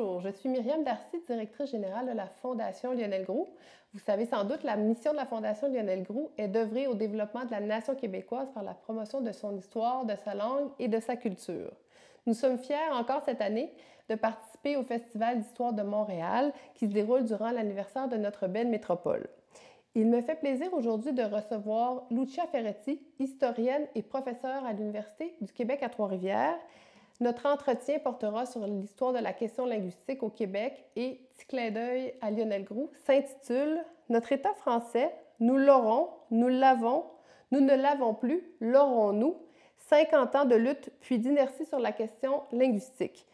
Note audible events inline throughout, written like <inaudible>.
Bonjour, je suis Myriam Darcy, directrice générale de la Fondation Lionel Groux. Vous savez sans doute, la mission de la Fondation Lionel Groux est d'œuvrer au développement de la nation québécoise par la promotion de son histoire, de sa langue et de sa culture. Nous sommes fiers encore cette année de participer au Festival d'histoire de Montréal qui se déroule durant l'anniversaire de notre belle métropole. Il me fait plaisir aujourd'hui de recevoir Lucia Ferretti, historienne et professeure à l'Université du Québec à Trois-Rivières, notre entretien portera sur l'histoire de la question linguistique au Québec et, petit clin d'œil à Lionel Groux, s'intitule Notre État français, nous l'aurons, nous l'avons, nous ne l'avons plus, l'aurons-nous 50 ans de lutte puis d'inertie sur la question linguistique.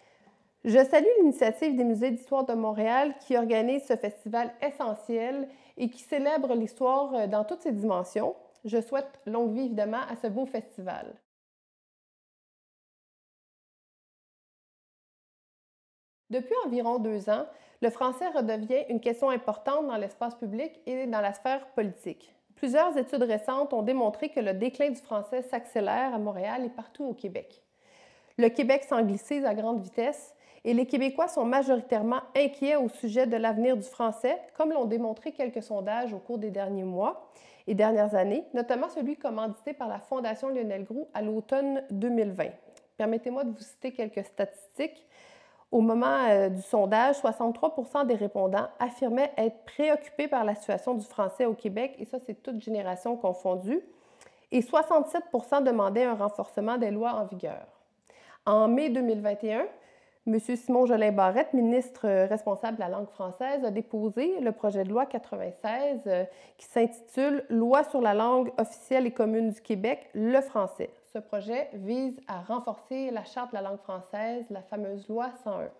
Je salue l'initiative des musées d'histoire de Montréal qui organise ce festival essentiel et qui célèbre l'histoire euh, dans toutes ses dimensions. Je souhaite longue vie évidemment à ce beau festival. Depuis environ deux ans, le français redevient une question importante dans l'espace public et dans la sphère politique. Plusieurs études récentes ont démontré que le déclin du français s'accélère à Montréal et partout au Québec. Le Québec s'anglicise à grande vitesse et les Québécois sont majoritairement inquiets au sujet de l'avenir du français, comme l'ont démontré quelques sondages au cours des derniers mois et dernières années, notamment celui commandité par la Fondation Lionel Groux à l'automne 2020. Permettez-moi de vous citer quelques statistiques. Au moment euh, du sondage, 63 des répondants affirmaient être préoccupés par la situation du français au Québec, et ça, c'est toute génération confondue. Et 67 demandaient un renforcement des lois en vigueur. En mai 2021, M. Simon Jolin Barrette, ministre euh, responsable de la langue française, a déposé le projet de loi 96 euh, qui s'intitule Loi sur la langue officielle et commune du Québec, le français. Ce projet vise à renforcer la charte de la langue française, la fameuse loi 101.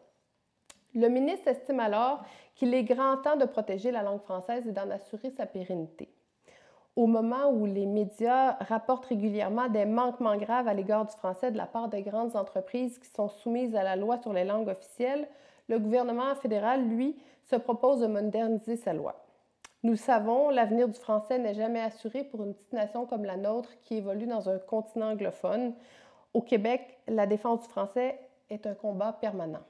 Le ministre estime alors qu'il est grand temps de protéger la langue française et d'en assurer sa pérennité. Au moment où les médias rapportent régulièrement des manquements graves à l'égard du français de la part des grandes entreprises qui sont soumises à la loi sur les langues officielles, le gouvernement fédéral, lui, se propose de moderniser sa loi. Nous savons, l'avenir du français n'est jamais assuré pour une petite nation comme la nôtre qui évolue dans un continent anglophone. Au Québec, la défense du français est un combat permanent.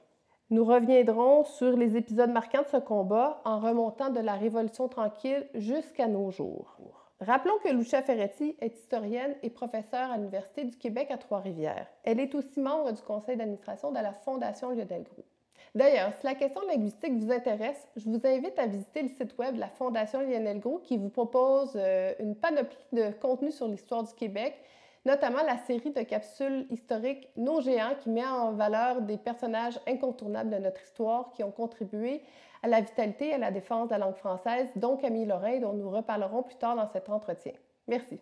Nous reviendrons sur les épisodes marquants de ce combat en remontant de la Révolution tranquille jusqu'à nos jours. Rappelons que Lucia Ferretti est historienne et professeure à l'Université du Québec à Trois-Rivières. Elle est aussi membre du conseil d'administration de la Fondation Lionel Group. D'ailleurs, si la question linguistique vous intéresse, je vous invite à visiter le site web de la Fondation Lionel Gros qui vous propose euh, une panoplie de contenus sur l'histoire du Québec, notamment la série de capsules historiques Nos géants qui met en valeur des personnages incontournables de notre histoire qui ont contribué à la vitalité et à la défense de la langue française, dont Camille Lorrain, dont nous reparlerons plus tard dans cet entretien. Merci.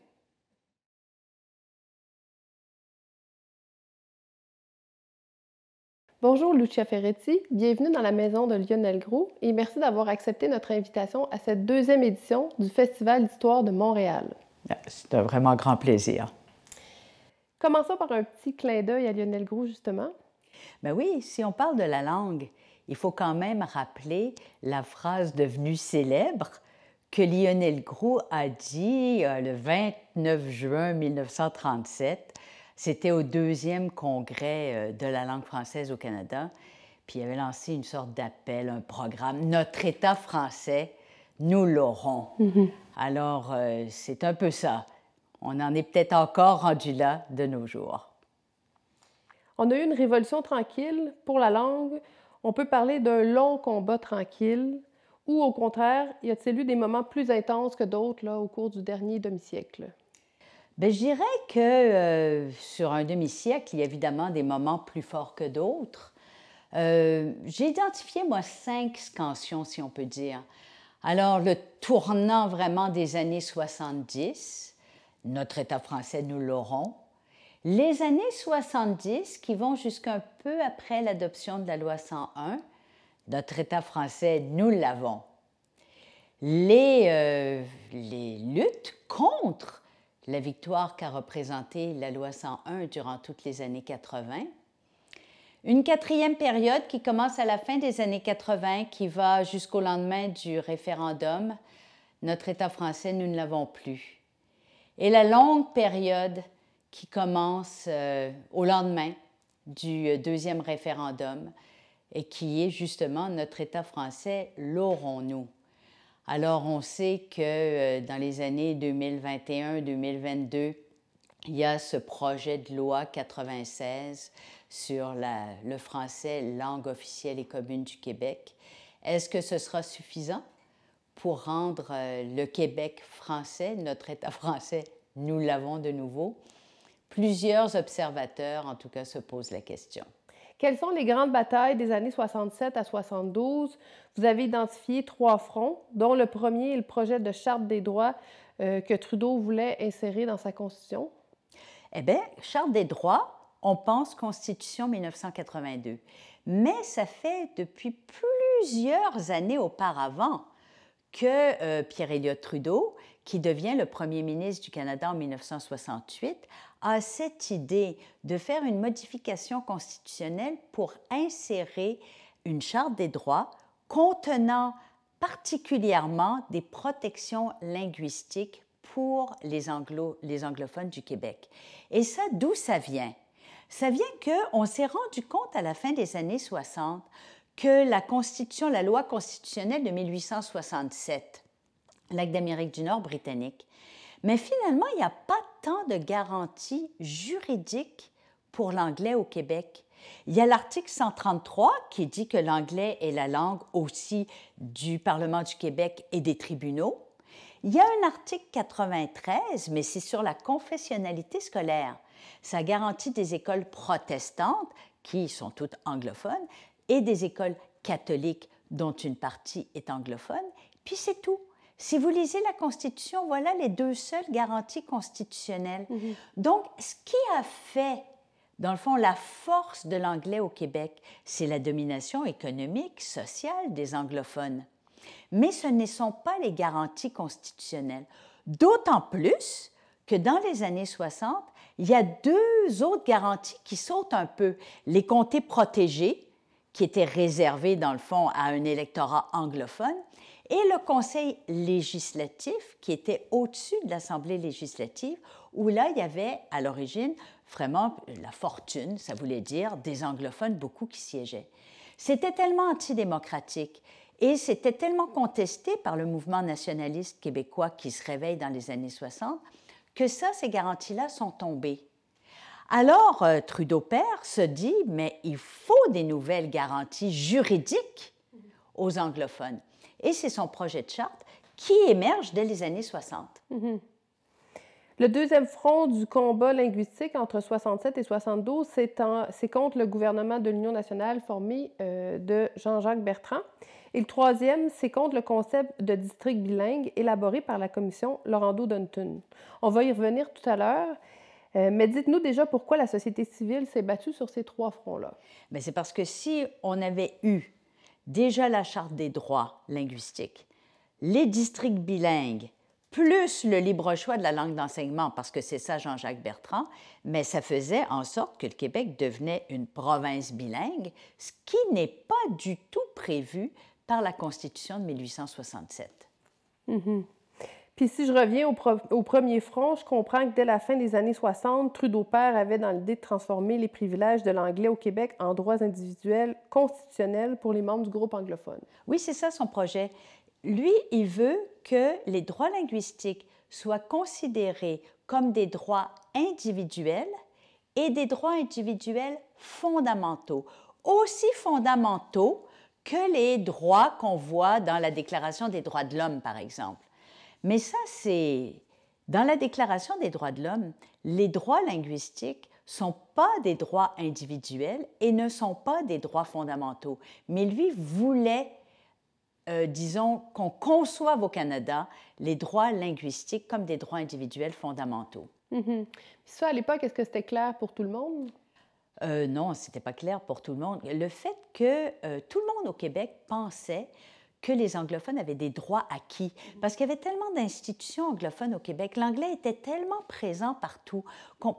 Bonjour Lucia Ferretti, bienvenue dans la maison de Lionel Gros et merci d'avoir accepté notre invitation à cette deuxième édition du Festival d'histoire de Montréal. Ah, c'est un vraiment grand plaisir. Commençons par un petit clin d'œil à Lionel Gros, justement. Ben oui, si on parle de la langue, il faut quand même rappeler la phrase devenue célèbre que Lionel Gros a dit euh, le 29 juin 1937 c'était au deuxième congrès euh, de la langue française au Canada, puis il avait lancé une sorte d'appel, un programme. Notre État français, nous l'aurons. Mhm. Alors, euh, c'est un peu ça. On en est peut-être encore rendu là de nos jours. On a eu une révolution tranquille pour la langue. On peut parler d'un long combat tranquille ou au contraire, y a-t-il eu des moments plus intenses que d'autres au cours du dernier demi-siècle? Bien, je dirais que euh, sur un demi-siècle, il y a évidemment des moments plus forts que d'autres. Euh, j'ai identifié, moi, cinq scansions, si on peut dire. Alors, le tournant vraiment des années 70, notre État français, nous l'aurons. Les années 70 qui vont jusqu'un peu après l'adoption de la loi 101, notre État français, nous l'avons. Les, euh, les luttes contre la victoire qu'a représentée la loi 101 durant toutes les années 80. Une quatrième période qui commence à la fin des années 80, qui va jusqu'au lendemain du référendum. Notre État français, nous ne l'avons plus. Et la longue période qui commence euh, au lendemain du euh, deuxième référendum et qui est justement notre État français, l'aurons-nous? Alors, on sait que euh, dans les années 2021-2022, il y a ce projet de loi 96 sur le français, langue officielle et commune du Québec. Est-ce que ce sera suffisant pour rendre euh, le Québec français, notre État <laughs> français, nous l'avons de nouveau? Plusieurs observateurs, en tout cas, se posent la question. Quelles sont les grandes batailles des années 67 à 72? Vous avez identifié trois fronts, dont le premier est le projet de charte des droits euh, que Trudeau voulait insérer dans sa Constitution. Eh bien, charte des droits, on pense Constitution 1982. Mais ça fait depuis plusieurs années auparavant que euh, Pierre-Éliott Trudeau qui devient le premier ministre du Canada en 1968, a cette idée de faire une modification constitutionnelle pour insérer une charte des droits contenant particulièrement des protections linguistiques pour les, anglophones du Québec. Et ça, d'où ça vient? Ça vient qu'on s'est rendu compte à la fin des années 60 que la Constitution, la loi constitutionnelle de 1867 l'Acte d'Amérique du Nord britannique. Mais finalement, il n'y a pas tant de garanties juridiques pour l'anglais au Québec. Il y a l'article 133 qui dit que l'anglais est la langue aussi du Parlement du Québec et des tribunaux. Il y a un article 93, mais c'est sur la confessionnalité scolaire. Ça garantit des écoles protestantes, qui sont toutes anglophones, et des écoles catholiques, dont une partie est anglophone, puis c'est tout. Si vous lisez la Constitution, voilà les deux seules garanties constitutionnelles. Mhm. Donc, ce qui a fait, dans le fond, la force de l'anglais au Québec, c'est la domination économique, sociale des anglophones. Mais ce ne sont pas les garanties constitutionnelles. D'autant plus que dans les années 60, il y a deux autres garanties qui sautent un peu. Les comtés protégés, qui étaient réservés, dans le fond, à un électorat anglophone, et le Conseil législatif, qui était au-dessus de l'Assemblée législative, où là, il y avait à l'origine vraiment la fortune, ça voulait dire des anglophones, beaucoup qui siégeaient. C'était tellement antidémocratique et c'était tellement contesté par le mouvement nationaliste québécois qui se réveille dans les années 60 que ça, ces garanties-là sont tombées. Alors, euh, Trudeau Père se dit, mais il faut des nouvelles garanties juridiques aux anglophones. Et c'est son projet de charte qui émerge dès les années 60. Mhm. Le deuxième front du combat linguistique entre 67 et 72, c'est contre le gouvernement de l'Union nationale formé euh, de Jean-Jacques Bertrand. Et le troisième, c'est contre le concept de district bilingue élaboré par la commission Laurando Dunton. On va y revenir tout à l'heure. Euh, mais dites-nous déjà pourquoi la société civile s'est battue sur ces trois fronts-là. Mais ben, c'est parce que si on avait eu déjà la Charte des droits linguistiques, les districts bilingues, plus le libre choix de la langue d'enseignement, parce que c'est ça Jean-Jacques Bertrand, mais ça faisait en sorte que le Québec devenait une province bilingue, ce qui n'est pas du tout prévu par la Constitution de 1867. Puis si je reviens au, premier front, je comprends que dès la fin des années 60, Trudeau Père avait dans l'idée de transformer les privilèges de l'anglais au Québec en droits individuels constitutionnels pour les membres du groupe anglophone. Oui, c'est ça son projet. Lui, il veut que les droits linguistiques soient considérés comme des droits individuels et des droits individuels fondamentaux, aussi fondamentaux que les droits qu'on voit dans la Déclaration des droits de l'homme, par exemple. Mais ça, c'est... Dans la Déclaration des droits de l'homme, les droits linguistiques sont pas des droits individuels et ne sont pas des droits fondamentaux. Mais lui voulait, euh, disons, qu'on conçoive au Canada les droits linguistiques comme des droits individuels fondamentaux. Mm-hmm. Ça, à l'époque, est-ce que c'était clair pour tout le monde? Euh, non, ce c'était pas clair pour tout le monde. Le fait que euh, tout le monde au Québec pensait que les anglophones avaient des droits acquis, parce qu'il y avait tellement d'institutions anglophones au Québec, l'anglais était tellement présent partout,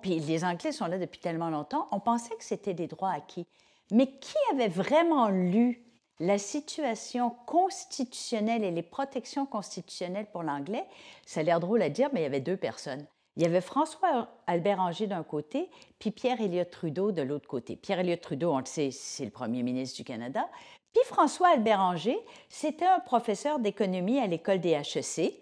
puis les Anglais sont là depuis tellement longtemps, on pensait que c'était des droits acquis. Mais qui avait vraiment lu la situation constitutionnelle et les protections constitutionnelles pour l'anglais? Ça a l'air drôle à dire, mais il y avait deux personnes. Il y avait François Albert Anger d'un côté, puis Pierre Elliott Trudeau de l'autre côté. Pierre Elliott Trudeau, on le sait, c'est le premier ministre du Canada, puis François Anger, c'était un professeur d'économie à l'école des HEC,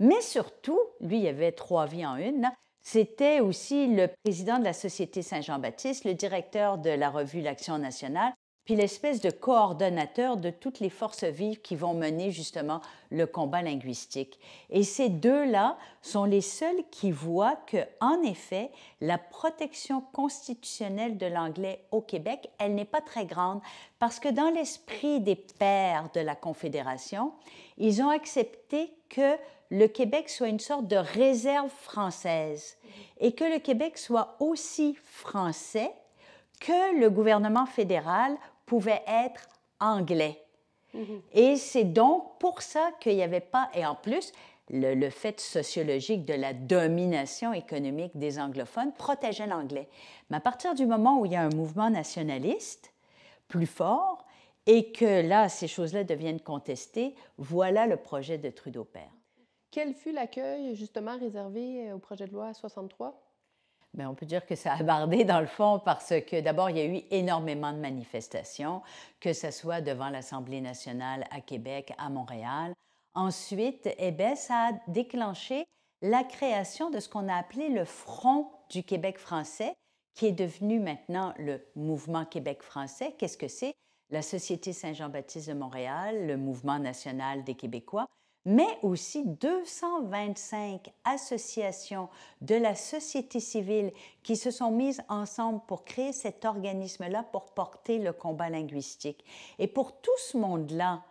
mais surtout, lui, il y avait trois vies en une. C'était aussi le président de la Société Saint-Jean-Baptiste, le directeur de la revue L'Action nationale puis l'espèce de coordonnateur de toutes les forces vives qui vont mener justement le combat linguistique. Et ces deux-là sont les seuls qui voient que, en effet, la protection constitutionnelle de l'anglais au Québec, elle n'est pas très grande parce que dans l'esprit des pères de la Confédération, ils ont accepté que le Québec soit une sorte de réserve française et que le Québec soit aussi français que le gouvernement fédéral Pouvait être anglais. Mm-hmm. Et c'est donc pour ça qu'il n'y avait pas, et en plus, le, le, fait sociologique de la domination économique des anglophones protégeait l'anglais. Mais à partir du moment où il y a un mouvement nationaliste plus fort et que là, ces choses-là deviennent contestées, voilà le projet de Trudeau-Père. Quel fut l'accueil justement réservé euh, au projet de loi 63? Ben, on peut dire que ça a bardé dans le fond parce que d'abord, il y a eu énormément de manifestations, que ce soit devant l'Assemblée nationale à Québec, à Montréal. Ensuite, eh ben, ça a déclenché la création de ce qu'on a appelé le Front du Québec français, qui est devenu maintenant le Mouvement Québec français. Qu'est-ce que c'est? La Société Saint-Jean-Baptiste de Montréal, le Mouvement national des Québécois, mais aussi 225 associations de la société civile qui se sont mises ensemble pour créer cet organisme-là pour porter le combat linguistique. Et pour tout ce monde-là,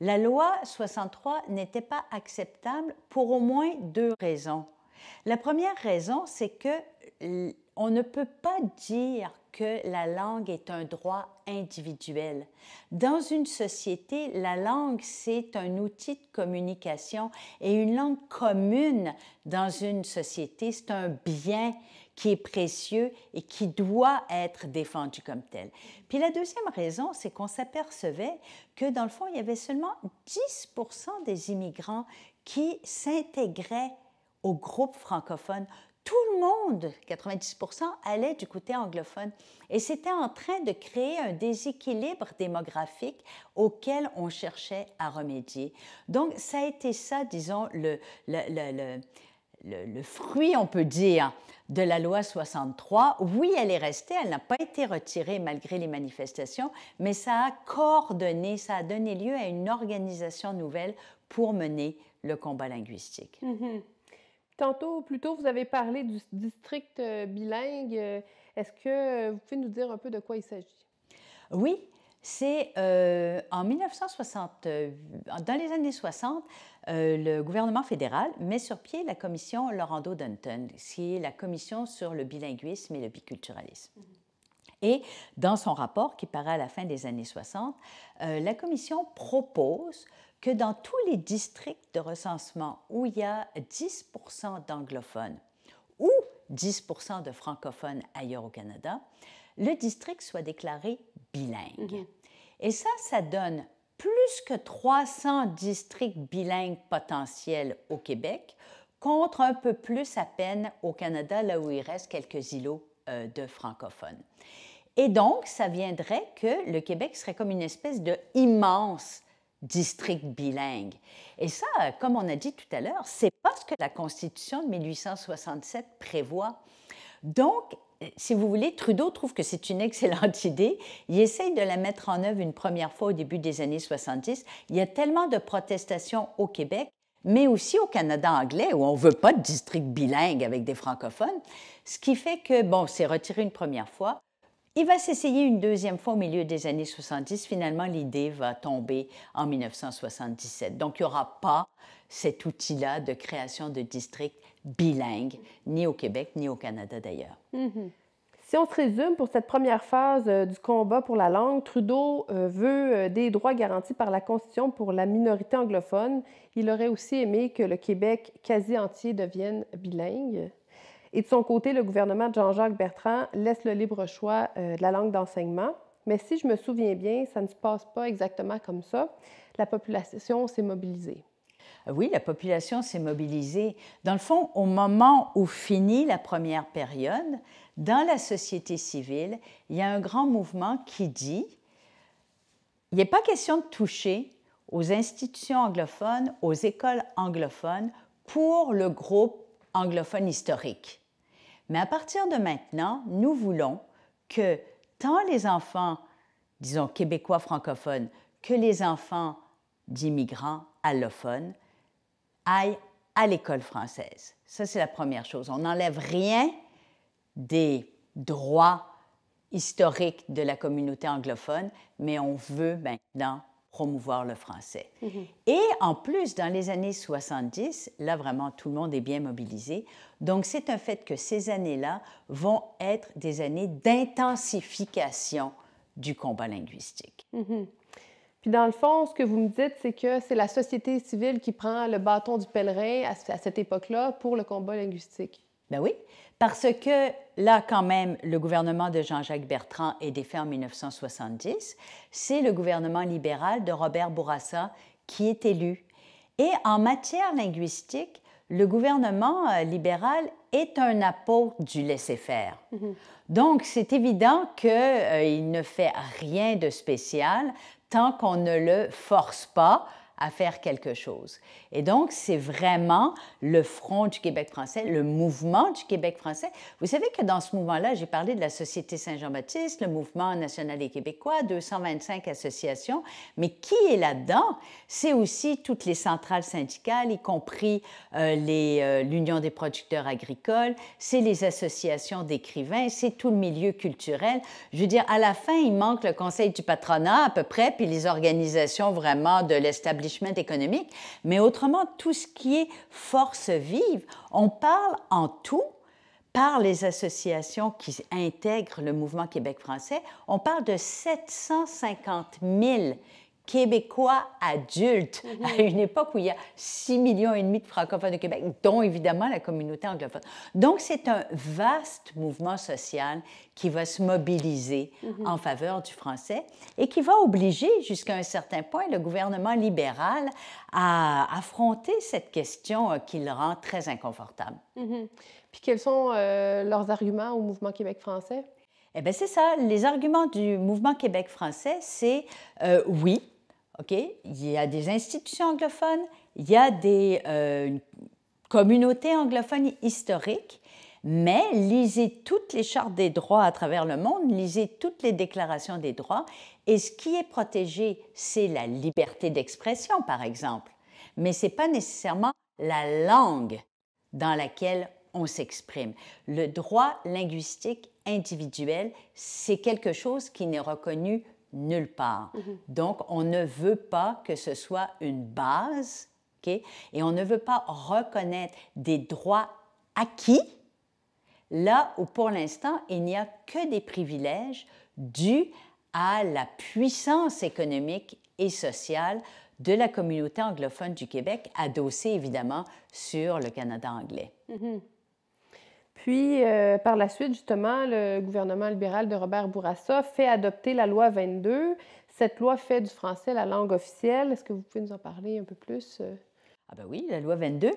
la loi 63 n'était pas acceptable pour au moins deux raisons. La première raison, c'est que on ne peut pas dire que la langue est un droit individuel. Dans une société, la langue, c'est un outil de communication et une langue commune dans une société, c'est un bien qui est précieux et qui doit être défendu comme tel. Puis la deuxième raison, c'est qu'on s'apercevait que dans le fond, il y avait seulement 10 des immigrants qui s'intégraient au groupe francophone tout le monde, 90%, allait du côté anglophone. Et c'était en train de créer un déséquilibre démographique auquel on cherchait à remédier. Donc, ça a été ça, disons, le, fruit, on peut dire, de la loi 63. Oui, elle est restée, elle n'a pas été retirée malgré les manifestations, mais ça a coordonné, ça a donné lieu à une organisation nouvelle pour mener le combat linguistique. Mm-hmm. Tantôt, plus tôt, vous avez parlé du district euh, bilingue. Euh, est-ce que euh, vous pouvez nous dire un peu de quoi il s'agit? Oui. C'est en 1960, dans les années 60, le gouvernement fédéral met sur pied la commission Lorando Dunton, qui est la commission sur le bilinguisme et le biculturalisme. Mm-hmm. Et dans son rapport qui paraît à la fin des années 60, la Commission propose que dans tous les districts de recensement où il y a 10 d'anglophones ou 10 de francophones ailleurs au Canada, le district soit déclaré bilingue. Mhm. Et ça, ça donne plus que 300 districts bilingues potentiels au Québec contre un peu plus à peine au Canada, là où il reste quelques îlots euh, de francophones. Et donc, ça viendrait que le Québec serait comme une espèce de immense district bilingue. Et ça, comme on a dit tout à l'heure, c'est pas ce que la Constitution de 1867 prévoit. Donc, si vous voulez, Trudeau trouve que c'est une excellente <laughs> idée. Il essaye de la mettre en œuvre une première fois au début des années 70. Il y a tellement de protestations au Québec, mais aussi au Canada anglais, où on veut pas de district bilingue avec des francophones, ce qui fait que, bon, c'est retiré une première fois. Il va s'essayer une deuxième fois au milieu des années 70. Finalement, l'idée va tomber en 1977. Donc, il n'y aura pas cet outil-là de création de districts bilingues, ni au Québec, ni au Canada d'ailleurs. Mm-hmm. Si on se résume pour cette première phase euh, du combat pour la langue, Trudeau euh, veut euh, des droits garantis par la Constitution pour la minorité anglophone. Il aurait aussi aimé que le Québec quasi entier devienne bilingue. Et de son côté, le gouvernement de Jean-Jacques Bertrand laisse le libre choix euh, de la langue d'enseignement. Mais si je me souviens bien, ça ne se passe pas exactement comme ça. La population s'est mobilisée. Oui, la population s'est mobilisée. Dans le fond, au moment où finit la première période, dans la société civile, il y a un grand mouvement qui dit il n'est pas question de toucher aux institutions anglophones, aux écoles anglophones pour le groupe anglophone historique. Mais à partir de maintenant, nous voulons que tant les enfants, disons québécois francophones, que les enfants d'immigrants allophones aillent à l'école française. Ça, c'est la première chose. On n'enlève rien des droits historiques de la communauté anglophone, mais on veut maintenant promouvoir le français. Mhm. Et en plus, dans les années 70, là vraiment tout le monde est bien mobilisé. Donc c'est un fait que ces années-là vont être des années d'intensification du combat linguistique. Mhm. Puis dans le fond, ce que vous me dites, c'est que c'est la société civile qui prend le bâton du pèlerin à cette époque-là pour le combat linguistique. Ben oui, parce que là, quand même, le gouvernement de Jean-Jacques Bertrand est défait en 1970. C'est le gouvernement libéral de Robert Bourassa qui est élu. Et en matière linguistique, le gouvernement euh, libéral est un apôtre du laisser-faire. Mhm. Donc, c'est évident qu'il euh, ne fait rien de spécial tant qu'on ne le force pas à faire quelque chose. Et donc, c'est vraiment le front du Québec français, le mouvement du Québec français. Vous savez que dans ce mouvement-là, j'ai parlé de la Société Saint-Jean-Baptiste, le mouvement national des Québécois, 225 associations, mais qui est là-dedans? C'est aussi toutes les centrales syndicales, y compris euh, les euh, l'Union des producteurs agricoles, c'est les associations d'écrivains, c'est tout le milieu culturel. Je veux dire, à la fin, il manque le Conseil du patronat à peu près, puis les organisations vraiment de l'établissement chemin économique, mais autrement, tout ce qui est force vive, on parle en tout par les associations qui intègrent le mouvement Québec français, on parle de 750 000 québécois adultes, mhm. à une époque où il y a 6,5 millions et demi de francophones au Québec, dont évidemment la communauté anglophone. Donc, c'est un vaste mouvement social qui va se mobiliser mhm. en faveur du français et qui va obliger jusqu'à un certain point le gouvernement libéral à affronter cette question euh, qui le rend très inconfortable. Mhm. Puis quels sont euh, leurs arguments au mouvement Québec français? Eh bien, c'est ça. Les arguments du mouvement Québec français, c'est euh, oui, OK Il y a des institutions anglophones, il y a des, communautés euh, une communauté historique, mais lisez toutes les chartes des droits à travers le monde, lisez toutes les déclarations des droits, et ce qui est protégé, c'est la liberté d'expression, par exemple, mais ce n'est pas nécessairement la langue dans laquelle on s'exprime. Le droit linguistique individuel, c'est quelque chose qui n'est reconnu nulle part. Mm-hmm. Donc, on ne veut pas que ce soit une base, et on ne veut pas reconnaître des droits acquis là où pour l'instant, il n'y a que des privilèges dus à la puissance économique et sociale de la communauté anglophone du Québec, adossée évidemment sur le Canada anglais. Mm-hmm. Puis, euh, par la suite, justement, le gouvernement libéral de Robert Bourassa fait adopter la loi 22. Cette loi fait du français la langue officielle. Est-ce que vous pouvez nous en parler un peu plus? Euh? Ah ben oui, la loi 22.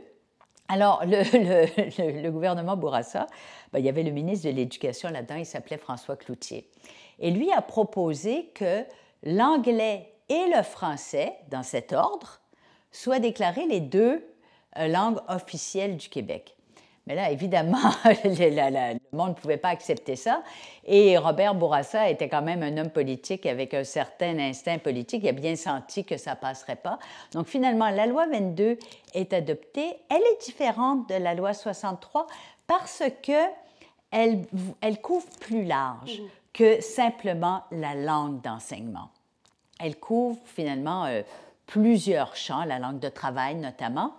Alors, <laughs> le, gouvernement Bourassa, ben, il y avait le ministre de l'Éducation là-dedans, il s'appelait François Cloutier. Et lui a proposé que l'anglais et le français, dans cet ordre, soient déclarés les deux euh, langues officielles du Québec. Mais là, évidemment, <laughs> le monde ne pouvait pas accepter ça. Et Robert Bourassa était quand même un homme politique avec un certain instinct politique. Il a bien senti que ça passerait pas. Donc finalement, la loi 22 est adoptée. Elle est différente de la loi 63 parce que elle, elle couvre plus large mmh. que simplement la langue d'enseignement. Elle couvre finalement euh, plusieurs champs, la langue de travail notamment.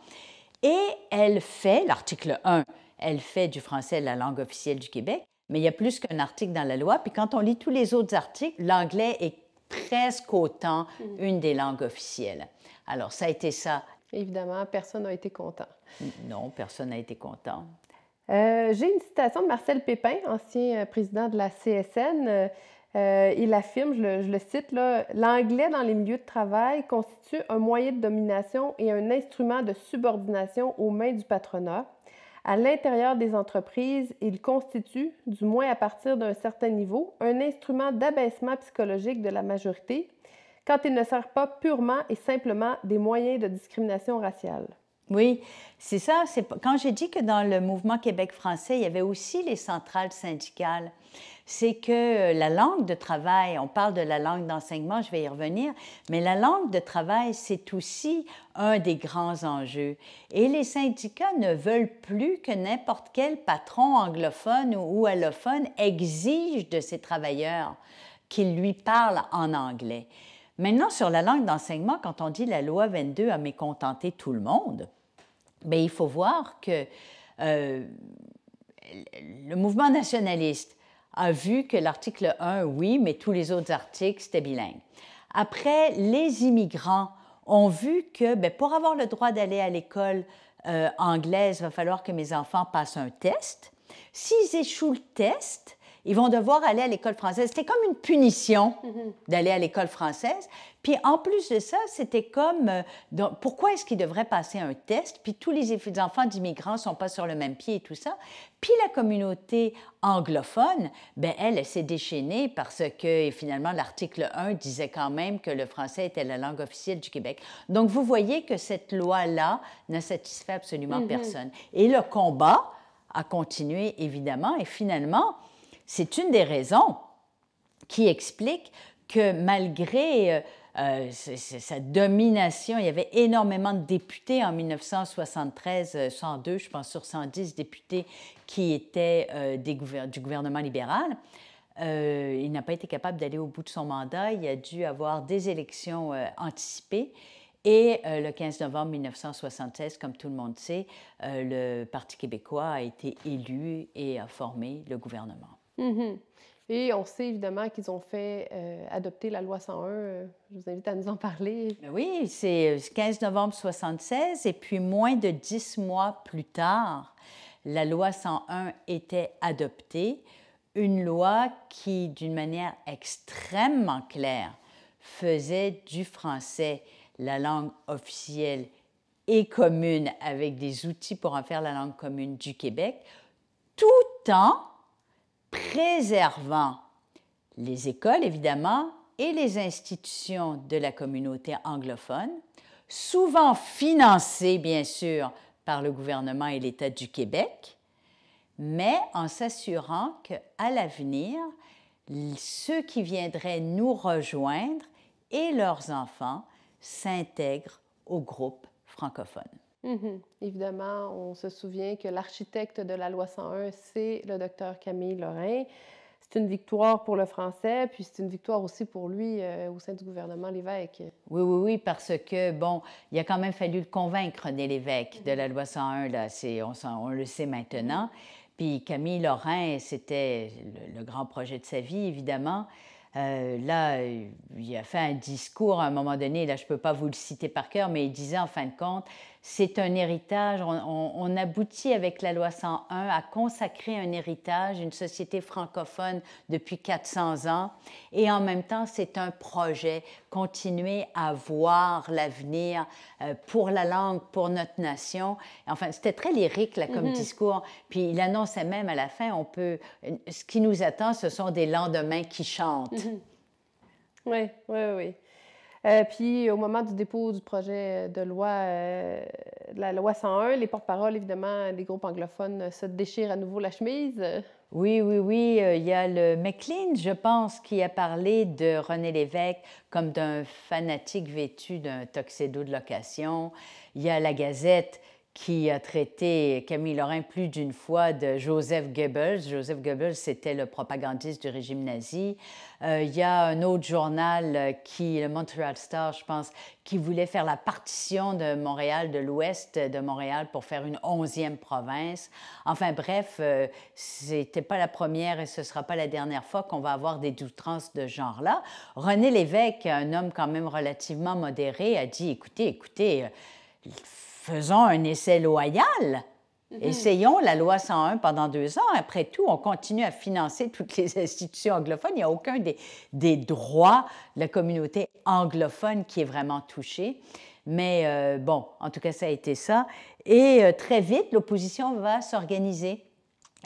Et elle fait, l'article 1, elle fait du français la langue officielle du Québec, mais il y a plus qu'un article dans la loi. Puis quand on lit tous les autres articles, l'anglais est presque autant mhm. une des langues officielles. Alors ça a été ça. Évidemment, personne n'a été content. Non, personne n'a été content. Euh, j'ai une citation de Marcel Pépin, ancien euh, président de la CSN, euh, euh, il affirme, je le, je le cite, l'anglais dans les milieux de travail constitue un moyen de domination et un instrument de subordination aux mains du patronat. À l'intérieur des entreprises, il constitue, du moins à partir d'un certain niveau, un instrument d'abaissement psychologique de la majorité quand il ne sert pas purement et simplement des moyens de discrimination raciale. Oui, c'est ça. Quand j'ai dit que dans le mouvement Québec français, il y avait aussi les centrales syndicales, c'est que euh, la langue de travail, on parle de la langue d'enseignement, je vais y revenir, mais la langue de travail, c'est aussi un des grands enjeux. Et les syndicats ne veulent plus que n'importe quel patron anglophone ou allophone exige de ses travailleurs qu'ils lui parlent en anglais. Maintenant, sur la langue d'enseignement, quand on dit la loi 22 a mécontenté tout le monde, mais ben, il faut voir que euh, le mouvement nationaliste a vu que l'article 1, oui, mais tous les autres articles, c'était bilingue. Après, les immigrants ont vu que ben, pour avoir le droit d'aller à l'école euh, anglaise, il va falloir que mes enfants passent un test. S'ils échouent le test, ils vont devoir aller à l'école française. C'était comme une punition mm-hmm. d'aller à l'école française. Puis en plus de ça, c'était comme euh, donc, pourquoi est-ce qu'ils devraient passer un test Puis tous les enfants d'immigrants sont pas sur le même pied et tout ça. Puis la communauté anglophone, ben elle, elle s'est déchaînée parce que finalement l'article 1 disait quand même que le français était la langue officielle du Québec. Donc vous voyez que cette loi-là ne satisfait absolument mm-hmm. personne. Et le combat a continué évidemment et finalement c'est une des raisons qui explique que malgré euh, euh, sa domination, il y avait énormément de députés en 1973, 102, euh, je pense sur 110 députés qui étaient du gouvernement libéral. il n'a pas été capable d'aller au bout de son mandat. Il a dû avoir des élections anticipées. Et le 15 novembre 1976, comme tout le monde sait, le Parti québécois a été élu et a formé le gouvernement. Mhm. Et on sait évidemment qu'ils ont fait euh, adopter la loi 101. Euh, je vous invite à nous en parler. Ben oui, c'est 15 euh, novembre 1976 et puis moins de 10 mois plus tard, la loi 101 était adoptée, une loi qui, d'une manière extrêmement claire, faisait du français la langue officielle et commune avec des outils pour en faire la langue commune du Québec, tout en préservant les écoles, évidemment, et les institutions de la communauté anglophone, souvent financées, bien sûr, par le gouvernement et l'État du Québec, mais en s'assurant qu'à l'avenir, ceux qui viendraient nous rejoindre et leurs enfants s'intègrent au groupe francophone. Mhm. Évidemment, on se souvient que l'architecte de la loi 101, c'est le docteur Camille Lorrain. C'est une victoire pour le français, puis c'est une victoire aussi pour lui euh, au sein du gouvernement l'évêque. Oui, oui, oui, parce que, bon, il a quand même fallu le convaincre, René l'évêque, de la loi 101, là, on, on, le sait maintenant. Puis Camille Lorrain, c'était le, grand projet de sa vie, évidemment. Euh, là, il a fait un discours à un moment donné, là je ne peux pas vous le citer par cœur, mais il disait en fin de compte, c'est un héritage. On, aboutit avec la loi 101 à consacrer un héritage, une société francophone depuis 400 ans. Et en même temps, c'est un projet, continuer à voir l'avenir euh, pour la langue, pour notre nation. Enfin, c'était très lyrique là, comme mm-hmm. discours. Puis il annonçait même à la fin, on peut, ce qui nous attend, ce sont des lendemains qui chantent. Oui, oui, oui. Euh, puis au moment du dépôt du projet de loi, euh, de la loi 101, les porte-paroles, évidemment, des groupes anglophones se déchirent à nouveau la chemise. Oui, oui, oui. Euh, il y a le McLean, je pense, qui a parlé de René Lévesque comme d'un fanatique vêtu d'un tuxedo de location. Il y a la Gazette qui a traité Camille Lorrain plus d'une fois de Joseph Goebbels. Joseph Goebbels, c'était le propagandiste du régime nazi. Euh, il y a un autre journal euh, qui, le Montreal Star, je pense, qui voulait faire la partition de Montréal, de l'ouest de Montréal, pour faire une onzième province. Enfin bref, ce euh, c'était pas la première et ce sera pas la dernière fois qu'on va avoir des doutrances de genre-là. René Lévesque, un homme quand même relativement modéré, a dit, écoutez, écoutez, faisons un essai loyal. Mhm. Essayons la loi 101 pendant deux ans. Après tout, on continue à financer toutes les <laughs> institutions anglophones. Il n'y a aucun des, droits de la communauté anglophone qui est vraiment touché. Mais euh, bon, en tout cas, ça a été ça. Et euh, très vite, l'opposition va s'organiser.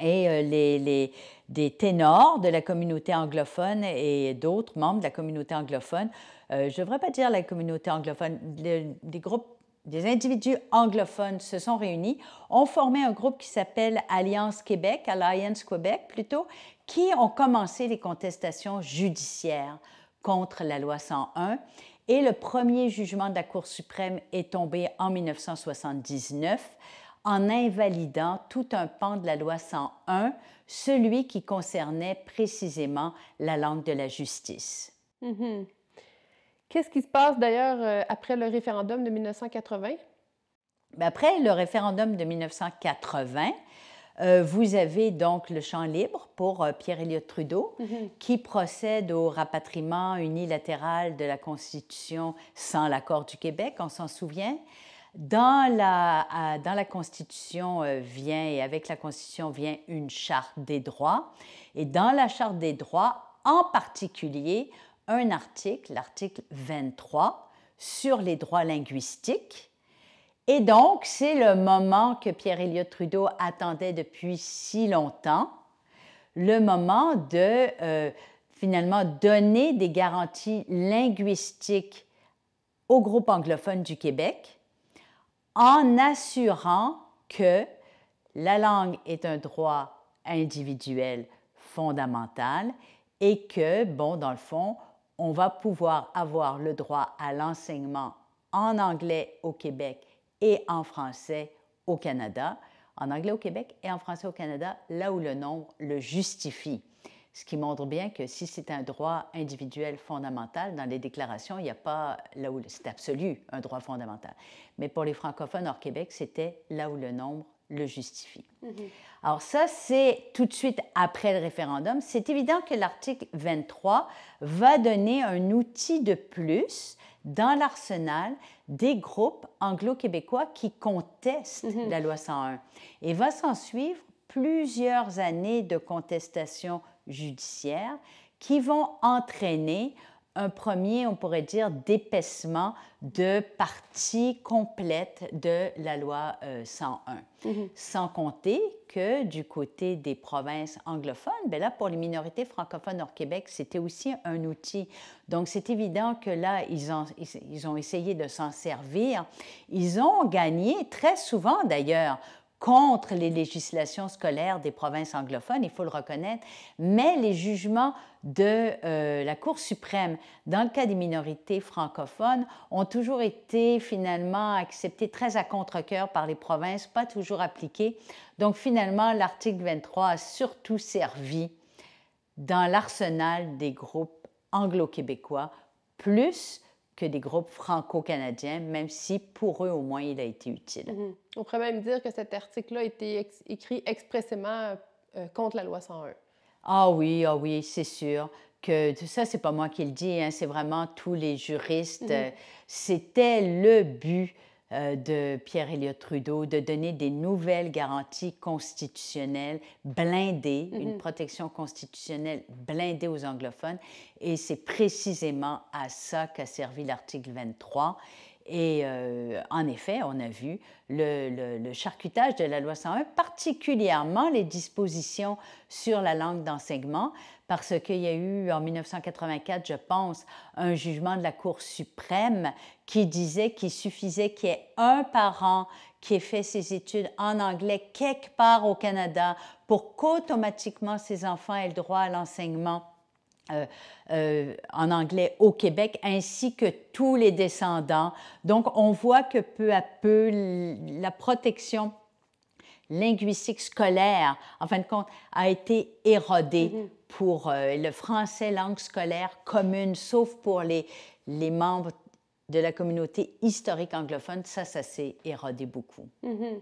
Et euh, les, des ténors de la communauté anglophone et d'autres membres de la communauté anglophone, je ne devrais pas dire la communauté anglophone, des groupes des individus anglophones se sont réunis, ont formé un groupe qui s'appelle Alliance Québec, Alliance Québec plutôt, qui ont commencé les contestations judiciaires contre la loi 101 et le premier jugement de la Cour suprême est tombé en 1979 en invalidant tout un pan de la loi 101, celui qui concernait précisément la langue de la justice. Mm-hmm. Qu'est-ce qui se passe d'ailleurs euh, après le référendum de 1980? Ben, après le référendum de 1980, euh, vous avez donc le champ libre pour euh, Pierre-Éliott Trudeau, mhm. qui procède au rapatriement unilatéral de la Constitution sans l'accord du Québec, on s'en souvient. Dans la, dans la Constitution vient, et avec la Constitution vient une charte des droits, et dans la charte des droits, en particulier, un article, l'article 23, sur les droits linguistiques. Et donc, c'est le moment que pierre Elliott Trudeau attendait depuis si longtemps, le moment de euh, finalement donner des garanties linguistiques au groupe anglophone du Québec en assurant que la langue est un droit individuel fondamental et que, bon, dans le fond, on va pouvoir avoir le droit à l'enseignement en anglais au Québec et en français au Canada, en anglais au Québec et en français au Canada, là où le nombre le justifie. Ce qui montre bien que si c'est un droit individuel fondamental, dans les déclarations, il n'y a pas là où c'est absolu un droit fondamental. Mais pour les francophones hors Québec, c'était là où le nombre le justifie. Mhm. Alors ça, c'est tout de suite après le référendum. C'est évident que l'article 23 va donner un outil de plus dans l'arsenal des groupes anglo-québécois qui contestent mhm. la loi 101. Et va s'en suivre plusieurs années de contestation judiciaire qui vont entraîner un premier, on pourrait dire, d'épaissement de partie complète de la loi 101. Euh, mhm. Sans compter que du côté des provinces anglophones, ben là, pour les minorités francophones hors Québec, c'était aussi un outil. Donc, c'est évident que là, ils ont, ils ont essayé de s'en servir. Ils ont gagné très souvent, d'ailleurs, contre les législations scolaires des provinces anglophones, il faut le reconnaître, mais les jugements de euh, la Cour suprême, dans le cas des minorités francophones, ont toujours été finalement acceptées très à contre coeur par les provinces, pas toujours appliquées. Donc finalement, l'article 23 a surtout servi dans l'arsenal des groupes anglo-québécois, plus que des groupes franco-canadiens, même si pour eux au moins il a été utile. Mhm. On pourrait même dire que cet article-là a été écrit expressément euh, contre la loi 101. Ah oui, ah oui, c'est sûr que ça, c'est pas moi qui le dis, hein, c'est vraiment tous les juristes. Mmh C'était le but euh, de pierre Elliott Trudeau de donner des nouvelles garanties constitutionnelles blindées, mmh une protection constitutionnelle blindée aux anglophones. Et c'est précisément à ça qu'a servi l'article 23. Et euh, en effet, on a vu le, le, charcutage de la loi 101, particulièrement les dispositions sur la langue d'enseignement, parce qu'il y a eu en 1984, je pense, un jugement de la Cour suprême qui disait qu'il suffisait qu'il y ait un parent qui ait fait ses études en anglais quelque part au Canada pour qu'automatiquement ses enfants aient le droit à l'enseignement euh, euh, en anglais au Québec, ainsi que tous les descendants. Donc, on voit que peu à peu, la protection linguistique scolaire, en fin de compte, a été érodée mm-hmm. pour euh, le français langue scolaire commune, sauf pour les, les membres de la communauté historique anglophone. Ça, ça s'est érodé beaucoup. Mm-hmm.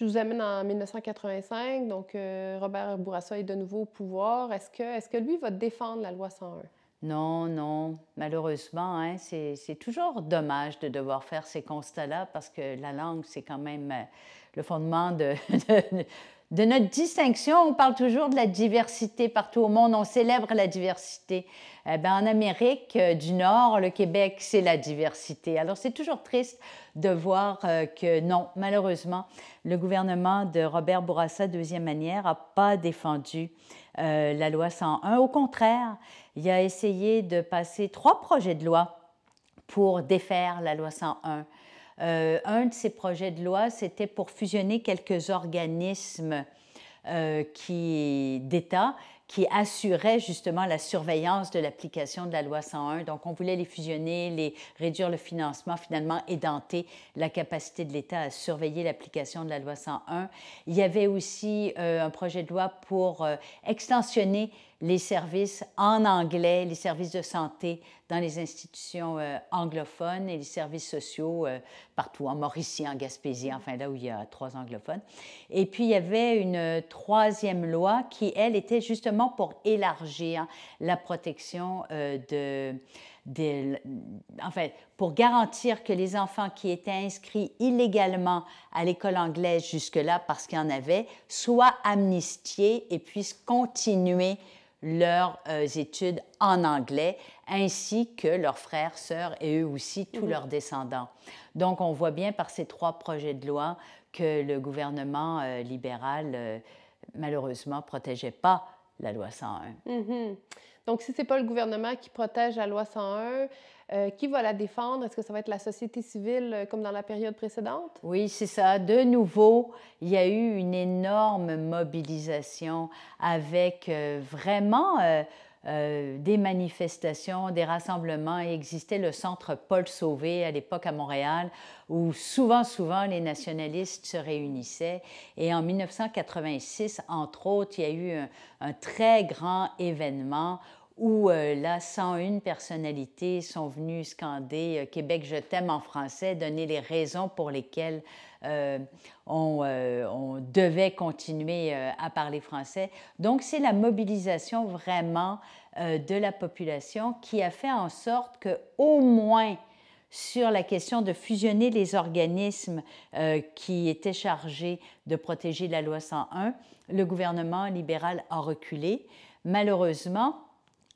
Je vous amène en 1985, donc euh, Robert Bourassa est de nouveau au pouvoir. Est-ce que, est que lui va défendre la loi 101? Non, non, malheureusement, hein, c'est toujours dommage de devoir faire ces constats-là parce que la langue, c'est quand même euh, le fondement <laughs> de, de, notre distinction. On parle toujours de la diversité partout au monde, on célèbre la diversité. Eh en Amérique euh, du Nord, le Québec, c'est la diversité. Alors, c'est toujours triste de voir que non, malheureusement, le gouvernement de Robert Bourassa, deuxième manière, n'a pas défendu euh, la loi 101. Au contraire, il a essayé de passer trois projets de loi pour défaire la loi 101. Euh, un de ces projets de loi, c'était pour fusionner quelques organismes euh, d'État qui assurait justement la surveillance de l'application de la loi 101. Donc, on voulait les fusionner, les réduire le financement, finalement édenter la capacité de l'État à surveiller l'application de la loi 101. Il y avait aussi euh, un projet de loi pour euh, extensionner les services en anglais, les services de santé dans les institutions euh, anglophones et les services sociaux euh, partout, en Mauricie, en Gaspésie, enfin là où il y a trois anglophones. Et puis il y avait une troisième loi qui, elle, était justement pour élargir la protection euh, de, Enfin, en fait, pour garantir que les enfants qui étaient inscrits illégalement à l'école anglaise jusque-là, parce qu'il y en avait, soient amnistiés et puissent continuer leurs euh, études en anglais, ainsi que leurs frères, sœurs et eux aussi, tous mhm. leurs descendants. Donc, on voit bien par ces trois projets de loi que le gouvernement euh, libéral, euh, malheureusement, protégeait pas la loi 101. Mhm. Donc, si ce n'est pas le gouvernement qui protège la loi 101, euh, qui va la défendre? Est-ce que ça va être la société civile euh, comme dans la période précédente? Oui, c'est ça. De nouveau, il y a eu une énorme mobilisation avec euh, vraiment... des manifestations, des rassemblements. Il existait le centre Paul Sauvé à l'époque à Montréal, où souvent, souvent, les nationalistes se réunissaient. Et en 1986, entre autres, il y a eu un très grand événement où euh, là, 101 personnalités sont venues scander euh, Québec, je t'aime en français, donner les raisons pour lesquelles euh, on, devait continuer à parler français. Donc, c'est la mobilisation vraiment de la population qui a fait en sorte que, au moins, sur la question de fusionner les organismes qui étaient chargés de protéger la loi 101, le gouvernement libéral a reculé. Malheureusement,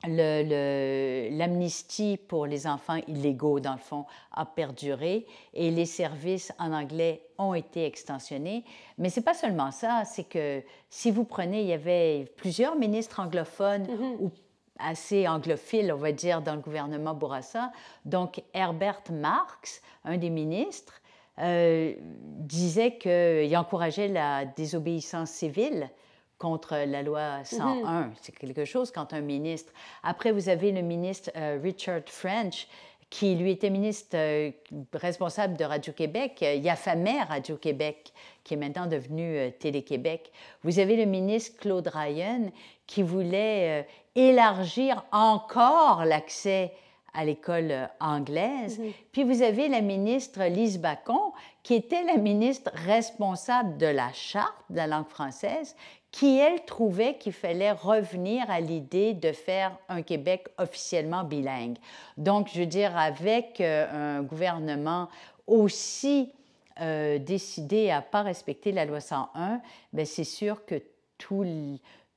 l'amnistie pour les enfants illégaux, dans le fond, a perduré et les services en anglais ont été extensionnés. Mais ce n'est pas seulement ça, c'est que si vous prenez, il y avait plusieurs ministres anglophones mm-hmm. ou assez anglophiles, on va dire, dans le gouvernement Bourassa. Donc, Herbert Marx, un des ministres, euh, disait qu'il encourageait la désobéissance civile contre la loi 101. Mm-hmm. C'est quelque chose quand un ministre. Après, vous avez le ministre euh, Richard French qui lui était ministre euh, responsable de Radio-Québec. Euh, il affamait Radio-Québec, qui est maintenant devenu Télé-Québec. Vous avez le ministre Claude Ryan qui voulait élargir encore l'accès à l'école anglaise. Mm-hmm. Puis vous avez la ministre Lise Bacon, qui était la ministre responsable de la charte de la langue française, qui, elle, trouvait qu'il fallait revenir à l'idée de faire un Québec officiellement bilingue. Donc, je veux dire, avec euh, un gouvernement aussi euh, décidé à ne pas respecter la loi 101, ben, c'est sûr que tout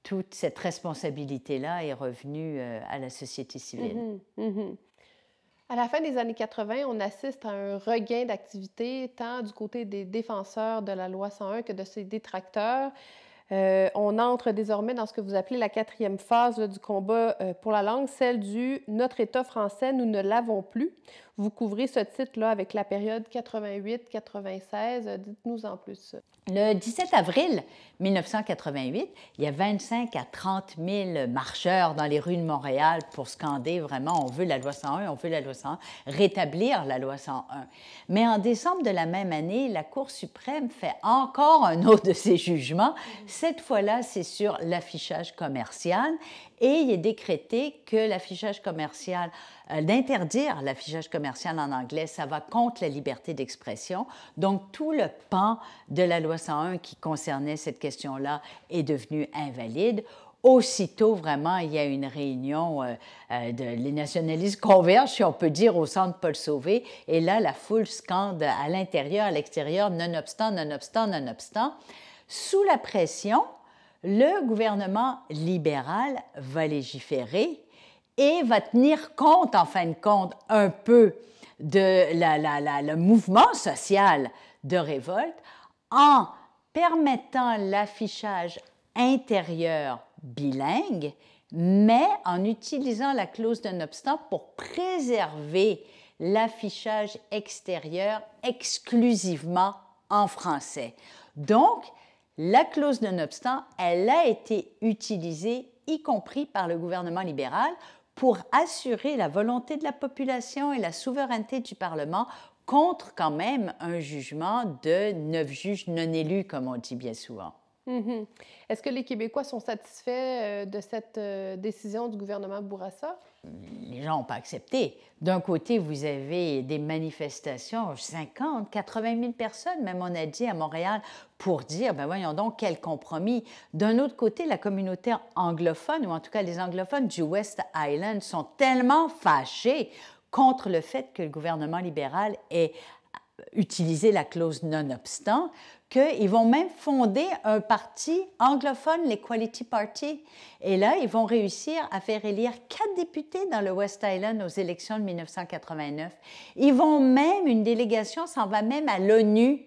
toute cette responsabilité-là est revenue euh, à la société civile. Mm-hmm, mm-hmm. À la fin des années 80, on assiste à un regain d'activité tant du côté des défenseurs de la loi 101 que de ses détracteurs. Euh, on entre désormais dans ce que vous appelez la quatrième phase du combat euh, pour la langue, celle du notre État français, nous ne l'avons plus vous couvrez ce titre-là avec la période 88-96. Dites-nous en plus. Le 17 avril 1988, il y a 25 à 30 000 marcheurs dans les rues de Montréal pour scander vraiment on veut la loi 101, on veut la loi 101, rétablir la loi 101. Mais en décembre de la même année, la Cour suprême fait encore un autre de ses jugements. Cette fois-là, c'est sur l'affichage commercial et il est décrété que l'affichage commercial, euh, d'interdire l'affichage commercial en anglais, ça va contre la liberté d'expression. Donc tout le pan de la loi 101 qui concernait cette question-là est devenu invalide aussitôt vraiment, il y a une réunion euh, euh, de les nationalistes convergent, si on peut dire, au centre Paul Sauvé. Et là, la foule scande à l'intérieur, à l'extérieur, nonobstant, nonobstant, nonobstant. Sous la pression, le gouvernement libéral va légiférer et va tenir compte, en fin de compte, un peu de la, le mouvement social de révolte en permettant l'affichage intérieur bilingue, mais en utilisant la clause d'un obstacle pour préserver l'affichage extérieur exclusivement en français. Donc, la clause non-obstant, elle a été utilisée, y compris par le gouvernement libéral, pour assurer la volonté de la population et la souveraineté du Parlement contre quand même un jugement de neuf juges non élus, comme on dit bien souvent. Mm-hmm. Est-ce que les Québécois sont satisfaits euh, de cette euh, décision du gouvernement Bourassa? les gens n'ont pas accepté. D'un côté, vous avez des manifestations, 50, 80 000 personnes, même on a dit à Montréal, pour dire, ben voyons donc, quel compromis. D'un autre côté, la communauté anglophone, ou en tout cas les anglophones du West Island, sont tellement fâchés contre le fait que le gouvernement libéral ait utiliser la clause nonobstant, qu'ils vont même fonder un parti anglophone, l'Equality Party. Et là, ils vont réussir à faire élire quatre députés dans le West Island aux élections de 1989. Ils vont même, une délégation s'en va même à l'ONU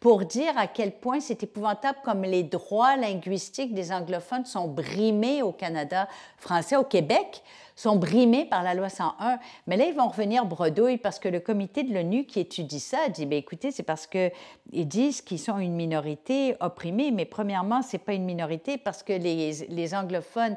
pour dire à quel point c'est épouvantable comme les droits linguistiques des anglophones sont brimés au Canada français, au Québec sont brimés par la loi 101. Mais là, ils vont revenir bredouille parce que le comité de l'ONU qui étudie ça dit, bien, écoutez, c'est parce qu'ils disent qu'ils sont une minorité opprimée, mais premièrement, ce n'est pas une minorité parce que les, les anglophones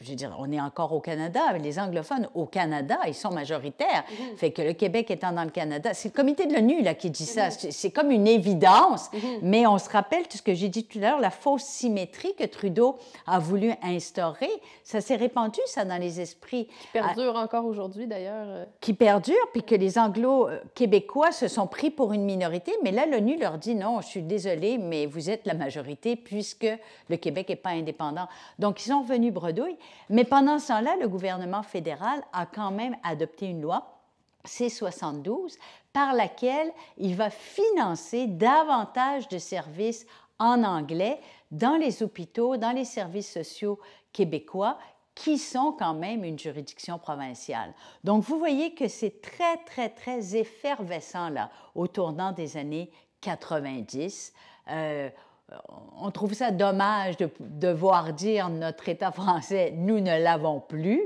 je veux dire, on est encore au Canada, les anglophones au Canada, ils sont majoritaires. Mhm. Fait que le Québec étant dans le Canada, c'est le comité de l'ONU là qui dit ça. Mhm. C'est comme une évidence, mhm. mais on se rappelle tout ce que j'ai dit tout à l'heure, la fausse symétrie que Trudeau a voulu instaurer. Ça s'est répandu ça dans les esprits. Qui perdure encore aujourd'hui d'ailleurs. Euh. Qui perdure, puis que les Anglo-Québécois se sont pris pour une minorité, mais là l'ONU leur dit non, je suis désolée, mais vous êtes la majorité puisque le Québec n'est pas indépendant. Donc ils sont venus bredouille. Mais pendant ce temps-là, le gouvernement fédéral a quand même adopté une loi C-72 par laquelle il va financer davantage de services en anglais dans les hôpitaux, dans les services sociaux québécois qui sont quand même une juridiction provinciale. Donc, vous voyez que c'est très, très, très effervescent là, au tournant des années 90. Euh, on trouve ça dommage de devoir dire notre État français, nous ne l'avons plus,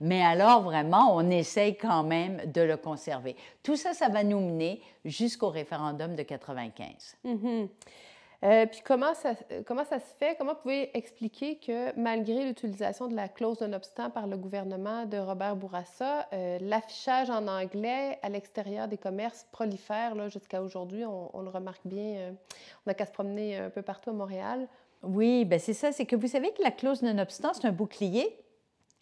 mais alors vraiment, on essaye quand même de le conserver. Tout ça, ça va nous mener jusqu'au référendum de 95. Euh, puis euh, comment ça, se fait, comment pouvez expliquer que malgré l'utilisation de la clause non-obstant par le gouvernement de Robert Bourassa, euh, l'affichage en anglais à l'extérieur des commerces prolifère jusqu'à aujourd'hui? On, le remarque bien, on n'a qu'à se promener un peu partout à Montréal. Oui, ben c'est ça, c'est que vous savez que la clause non-obstant, c'est un bouclier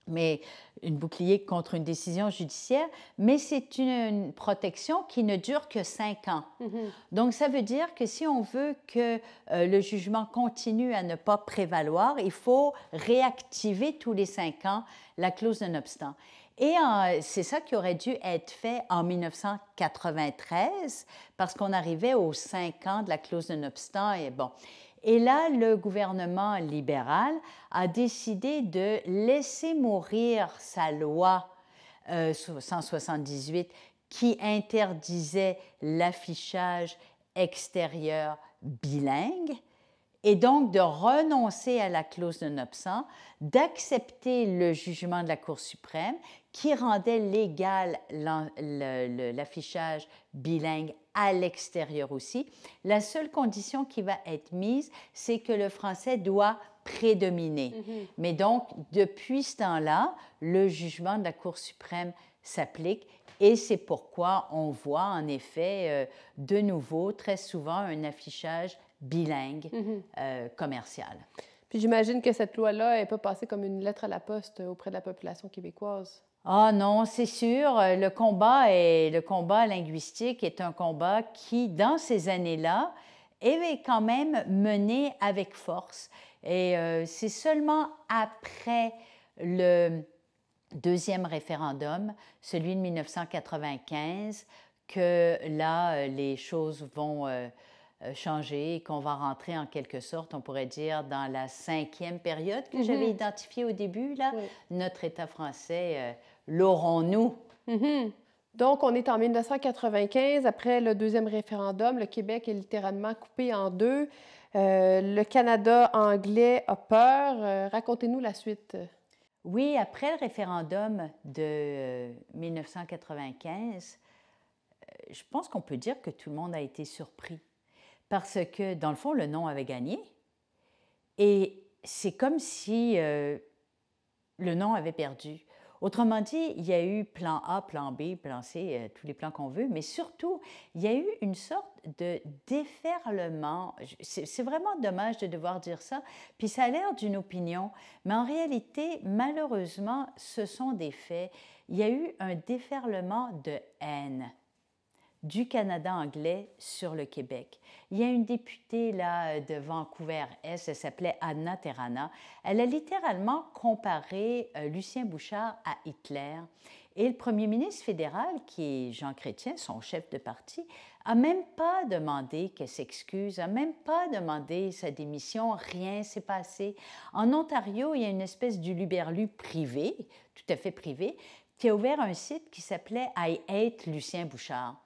mais une bouclier contre une décision judiciaire, mais c'est une, protection qui ne dure que cinq ans. Mhm. Donc, ça veut dire que si on veut que euh, le jugement continue à ne pas prévaloir, il faut réactiver tous les cinq ans la clause d'un obstant Et euh, c'est ça qui aurait dû être fait en 1993, parce qu'on arrivait aux cinq ans de la clause d'un obstant Et bon, et là, le gouvernement libéral a décidé de laisser mourir sa loi 178 euh, qui interdisait l'affichage extérieur bilingue et donc de renoncer à la clause de absent, d'accepter le jugement de la Cour suprême qui rendait légal l'affichage bilingue à l'extérieur aussi. La seule condition qui va être mise, c'est que le français doit prédominer. Mm-hmm. Mais donc, depuis ce temps-là, le jugement de la Cour suprême s'applique et c'est pourquoi on voit en effet euh, de nouveau très souvent un affichage bilingue mhm. euh, commerciale. Puis j'imagine que cette loi-là n'est pas passée comme une lettre à la poste euh, auprès de la population québécoise. Ah non, c'est sûr. Euh, le combat, et le combat linguistique est un combat qui, dans ces années-là, eh est quand même mené avec force. Et c'est seulement après le deuxième référendum, celui de 1995, que là, les choses vont... Euh, changer et qu'on va rentrer en quelque sorte, on pourrait dire, dans la cinquième période que mhm. j'avais identifiée au début, là, notre État français, euh, l'aurons-nous? Mhm. Donc, on est en 1995, après le deuxième référendum, le Québec est littéralement coupé en deux. Euh, le Canada anglais a peur. Racontez-nous la suite. Oui, après le référendum de 1995, je pense qu'on peut dire que tout le monde a été surpris parce que dans le fond, le nom avait gagné. Et c'est comme si euh, le nom avait perdu. Autrement dit, il y a eu plan A, plan B, plan C, euh, tous les plans qu'on veut, mais surtout, il y a eu une sorte de déferlement. C'est vraiment dommage de devoir dire ça, puis ça a l'air d'une opinion, mais en réalité, malheureusement, ce sont des faits. Il y a eu un déferlement de haine du Canada anglais sur le Québec. Il y a une députée là de Vancouver-Est, elle s'appelait Anna Terrana. Elle a littéralement comparé euh, Lucien Bouchard à Hitler. Et le premier ministre fédéral, qui est Jean Chrétien, son chef de parti, a même pas demandé qu'elle s'excuse, a même pas demandé sa démission, rien s'est passé. En Ontario, il y a une espèce du Luberlu privé, tout à fait privé, qui a ouvert un site qui s'appelait I Hate Lucien Bouchard.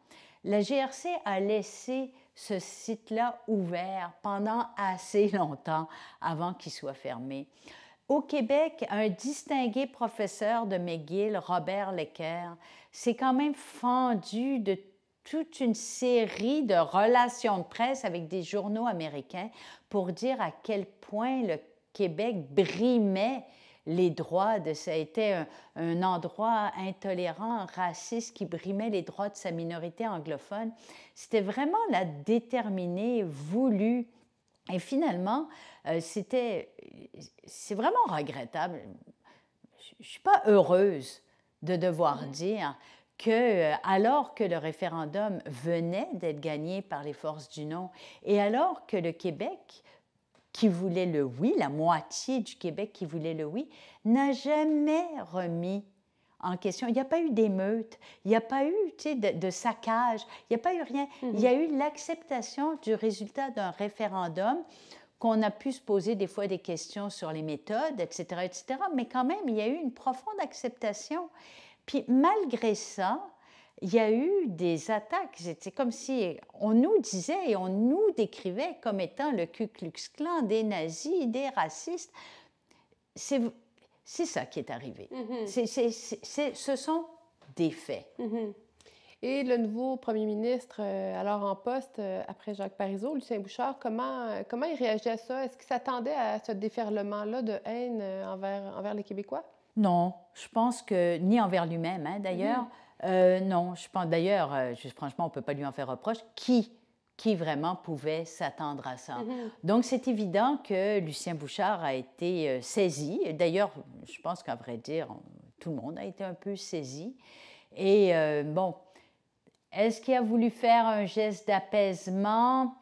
La GRC a laissé ce site-là ouvert pendant assez <laughs> longtemps avant qu'il soit fermé. Au Québec, un distingué professeur de McGill, Robert Lecker, s'est quand même fendu de toute une série de relations de presse avec des journaux américains pour dire à quel point le Québec brimait les droits. De, ça a été un, endroit intolérant, raciste, qui brimait les droits de sa minorité anglophone. C'était vraiment la déterminée, voulue. Et finalement, euh, c'était, c'est vraiment regrettable. Je suis pas heureuse de devoir mm. dire que, euh, alors que le référendum venait d'être gagné par les forces du non, et alors que le Québec qui voulait le oui, la moitié du Québec qui voulait le oui, n'a jamais remis en question. Il n'y a pas eu d'émeute, il n'y a pas eu de, de, saccage, il n'y a pas eu rien. Il y a mhm. eu l'acceptation du résultat d'un référendum qu'on a pu se poser des fois des questions sur les méthodes, etc., etc. Mais quand même, il y a eu une profonde acceptation. Puis malgré ça, il y a eu des attaques. C'est comme si on nous disait et on nous décrivait comme étant le Ku Klux Klan, des nazis, des racistes. C'est, ça qui est arrivé. Mm-hmm. C'est, ce sont des faits. Mm-hmm. Et le nouveau premier ministre, euh, alors en poste, euh, après Jacques Parizeau, Lucien Bouchard, comment, euh, comment il réagit à ça? Est-ce qu'il s'attendait à ce déferlement-là de haine envers, envers les Québécois? Non, je pense que ni envers lui-même, hein, d'ailleurs. Mm-hmm. Euh, non, je pense d'ailleurs, euh, franchement, on ne peut pas lui en faire reproche. Qui qui vraiment pouvait s'attendre à ça. Mm-hmm. Donc c'est évident que Lucien Bouchard a été euh, saisi. D'ailleurs, je pense qu'à vrai dire, tout le monde a été un peu saisi. Et bon, est-ce qu'il a voulu faire un geste d'apaisement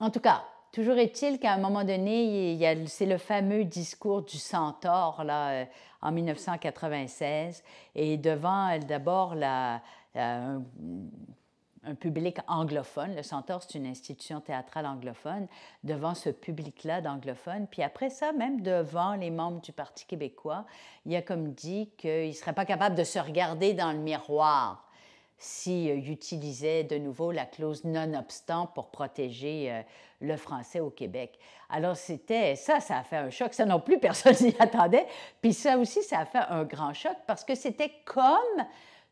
En tout cas, Toujours est-il qu'à un moment donné, c'est le fameux discours du centaure là, euh, en 1996, et devant d'abord un, public anglophone, le centaure c'est une institution théâtrale anglophone, devant ce public-là d'anglophones, puis après ça, même devant les membres du Parti québécois, il a comme dit qu'il ne serait pas capable de se regarder dans le miroir s'il euh, utilisait de nouveau la clause non-obstant pour protéger euh, le français au Québec. Alors c'était ça, ça a fait un choc. Ça non plus, <laughs> personne n'y attendait. Puis ça aussi, ça a fait un grand choc parce que c'était comme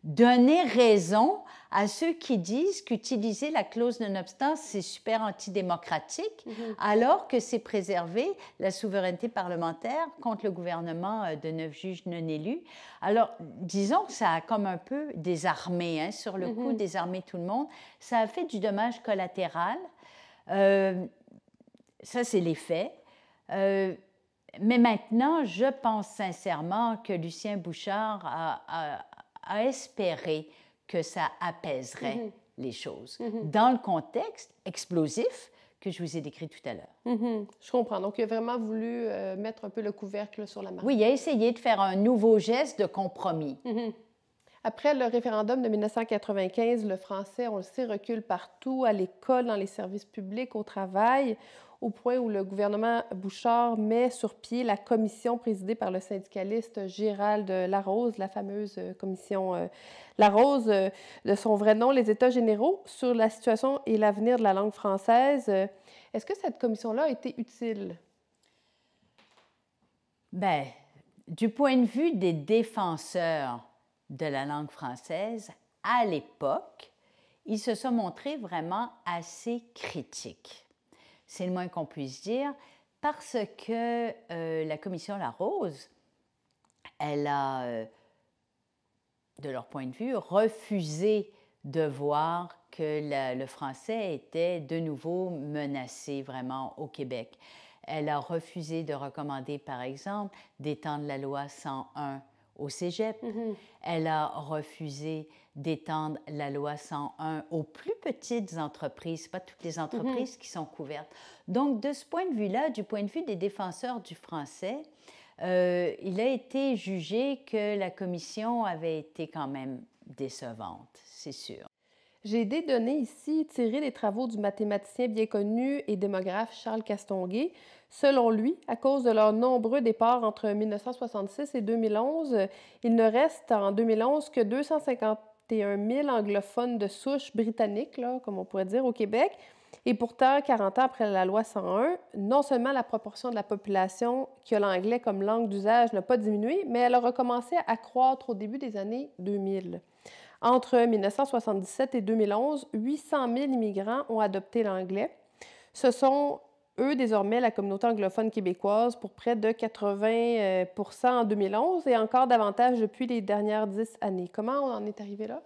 donner raison à ceux qui disent qu'utiliser la clause non-obstance, c'est super antidémocratique, mhm. alors que c'est préserver la souveraineté parlementaire contre le gouvernement euh, de neuf juges non élus. Alors, disons que ça a comme un peu désarmé, hein, sur le coup, mhm. désarmé tout le monde. Ça a fait du dommage collatéral. Euh, ça, c'est les faits. Euh, mais maintenant, je pense sincèrement que Lucien Bouchard a à espérer que ça apaiserait mm-hmm. les choses mm-hmm. dans le contexte explosif que je vous ai décrit tout à l'heure. Mm-hmm. Je comprends. Donc, il a vraiment voulu euh, mettre un peu le couvercle sur la main. Oui, il a essayé de faire un nouveau geste de compromis. Après le référendum de 1995, le français, on le sait, recule partout, à l'école, dans les services publics, au travail, au point où le gouvernement Bouchard met sur pied la commission présidée par le syndicaliste Gérald Larose, la fameuse euh, commission euh, Larose, euh, de son vrai nom, les États généraux sur la situation et l'avenir de la langue française. Est-ce que cette commission-là a été utile? Bien, du point de vue des défenseurs de la langue française à l'époque, ils se sont montrés vraiment assez critiques. C'est le moins qu'on puisse dire parce que euh, la commission La Rose, elle a, euh, de leur point de vue, refusé de voir que le français était de nouveau menacé vraiment au Québec. Elle a refusé de recommander, par exemple, d'étendre la loi 101 au cégep. Mhm. Elle a refusé d'étendre la loi 101 aux plus petites entreprises, pas toutes les entreprises mhm. qui sont couvertes. Donc, de ce point de vue-là, du point de vue des défenseurs du français, euh, il a été jugé que la commission avait été quand même décevante, c'est sûr. J'ai des données ici tirées des travaux du mathématicien bien connu et démographe Charles Castonguay Selon lui, à cause de leurs nombreux départs entre 1966 et 2011, il ne reste en 2011 que 251 000 anglophones de souche britannique, là, comme on pourrait dire, au Québec. Et pourtant, 40 ans après la loi 101, non seulement la proportion de la population qui a l'anglais comme langue d'usage n'a pas diminué, mais elle a recommencé à croître au début des années 2000. Entre 1977 et 2011, 800 000 immigrants ont adopté l'anglais. Ce sont eux, désormais, la communauté anglophone québécoise pour près de 80 euh, en 2011 et encore davantage depuis les dernières dix années. Comment on en est arrivé là?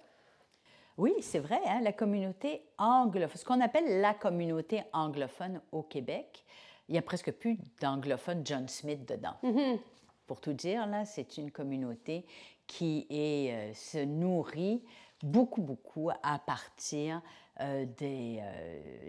Oui, c'est vrai, hein, la communauté anglophone, ce qu'on appelle la communauté anglophone au Québec, il n'y a presque plus d'anglophone John Smith dedans. Mm-hmm. Pour tout dire, là, c'est une communauté qui est, euh, se nourrit beaucoup, beaucoup à partir euh, des,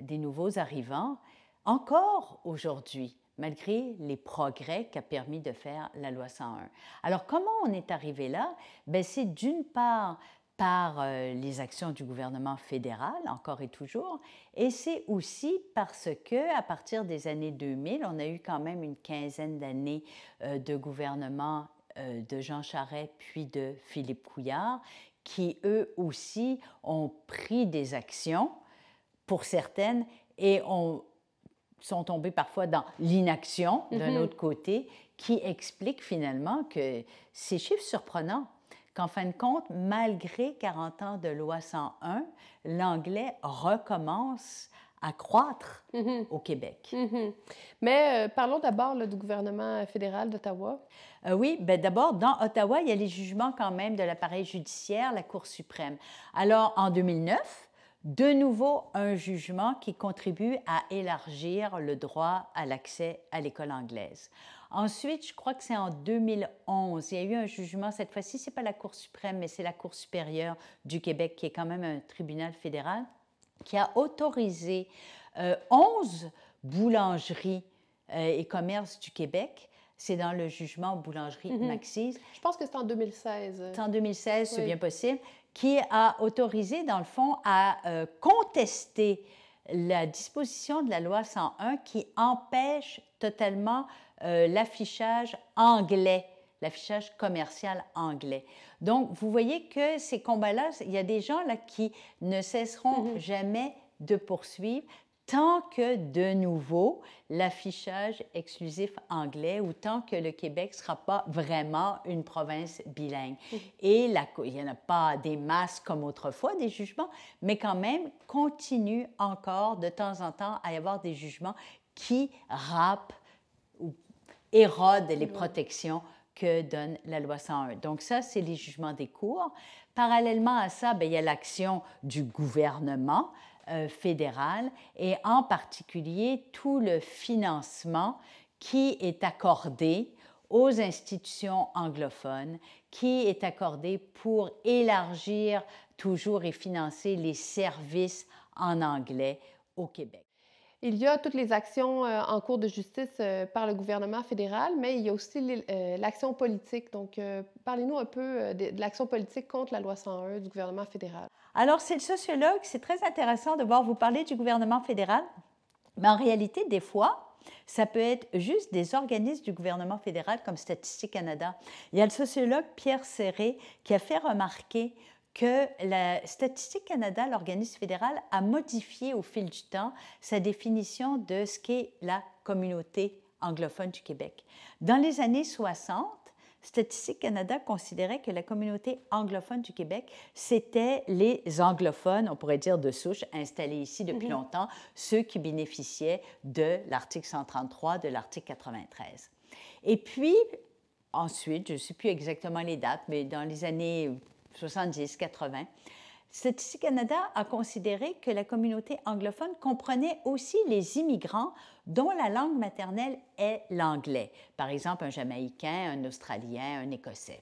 des, nouveaux arrivants encore aujourd'hui, malgré les progrès qu'a permis de faire la loi 101. Alors comment on est arrivé là ben, C'est d'une part par euh, les actions du gouvernement fédéral, encore et toujours, et c'est aussi parce que à partir des années 2000, on a eu quand même une quinzaine d'années euh, de gouvernement euh, de Jean Charest puis de Philippe Couillard, qui eux aussi ont pris des actions, pour certaines, et ont sont tombés parfois dans l'inaction d'un mhm. autre côté, qui explique finalement que ces chiffres surprenants qu'en fin de compte, malgré 40 ans de loi 101, l'anglais recommence à croître mhm. au Québec. Mhm. Mais euh, parlons d'abord du gouvernement euh, fédéral d'Ottawa. Euh, oui, ben d'abord, dans Ottawa, il y a les jugements quand même de l'appareil judiciaire, la Cour suprême. Alors, en 2009, de nouveau un jugement qui contribue à élargir le droit à l'accès à l'école anglaise. Ensuite, je crois que c'est en 2011, il y a eu un jugement, cette fois-ci, c'est pas la Cour suprême, mais c'est la Cour supérieure du Québec, qui est quand même un tribunal fédéral, qui a autorisé 11 euh, boulangeries euh, et commerces du Québec c'est dans le jugement boulangerie mm-hmm. Maxis. Je pense que c'est en 2016. C'est en 2016, c'est bien possible, qui a autorisé, dans le fond, à euh, contester la disposition de la loi 101 qui empêche totalement euh, l'affichage anglais, l'affichage commercial anglais. Donc, vous voyez que ces combats-là, il y a des gens là, qui ne cesseront mm-hmm. jamais de poursuivre tant que de nouveau l'affichage exclusif anglais ou tant que le Québec ne sera pas vraiment une province bilingue. Et il n'y en a pas des masses comme autrefois, des jugements, mais quand même, continue encore de temps en temps à y avoir des jugements qui râpent ou érodent les protections que donne la loi 101. Donc ça, c'est les jugements des cours. Parallèlement à ça, ben, il y a l'action du gouvernement. Euh, fédérale et en particulier tout le financement qui est accordé aux institutions anglophones, qui est accordé pour élargir toujours et financer les services en anglais au Québec. Il y a toutes les actions euh, en cours de justice euh, par le gouvernement fédéral, mais il y a aussi euh, l'action politique. Donc, parlez-nous un peu de, l'action politique contre la loi 101 du gouvernement fédéral. Alors, c'est le sociologue, c'est très intéressant de voir vous parler du gouvernement fédéral, mais en réalité, des fois, ça peut être juste des organismes du gouvernement fédéral comme Statistique Canada. Il y a le sociologue Pierre Serré qui a fait remarquer que la Statistique Canada, l'organisme fédéral, a modifié au fil du temps sa définition de ce qu'est la communauté anglophone du Québec. Dans les années 60, Statistique Canada considérait que la communauté anglophone du Québec, c'était les anglophones, on pourrait dire de souche, installés ici depuis mhm. longtemps, ceux qui bénéficiaient de l'article 133, de l'article 93. Et puis, ensuite, je ne sais plus exactement les dates, mais dans les années 70-80, Statistique Canada a considéré que la communauté anglophone comprenait aussi les immigrants dont la langue maternelle est l'anglais, par exemple un Jamaïcain, un Australien, un Écossais.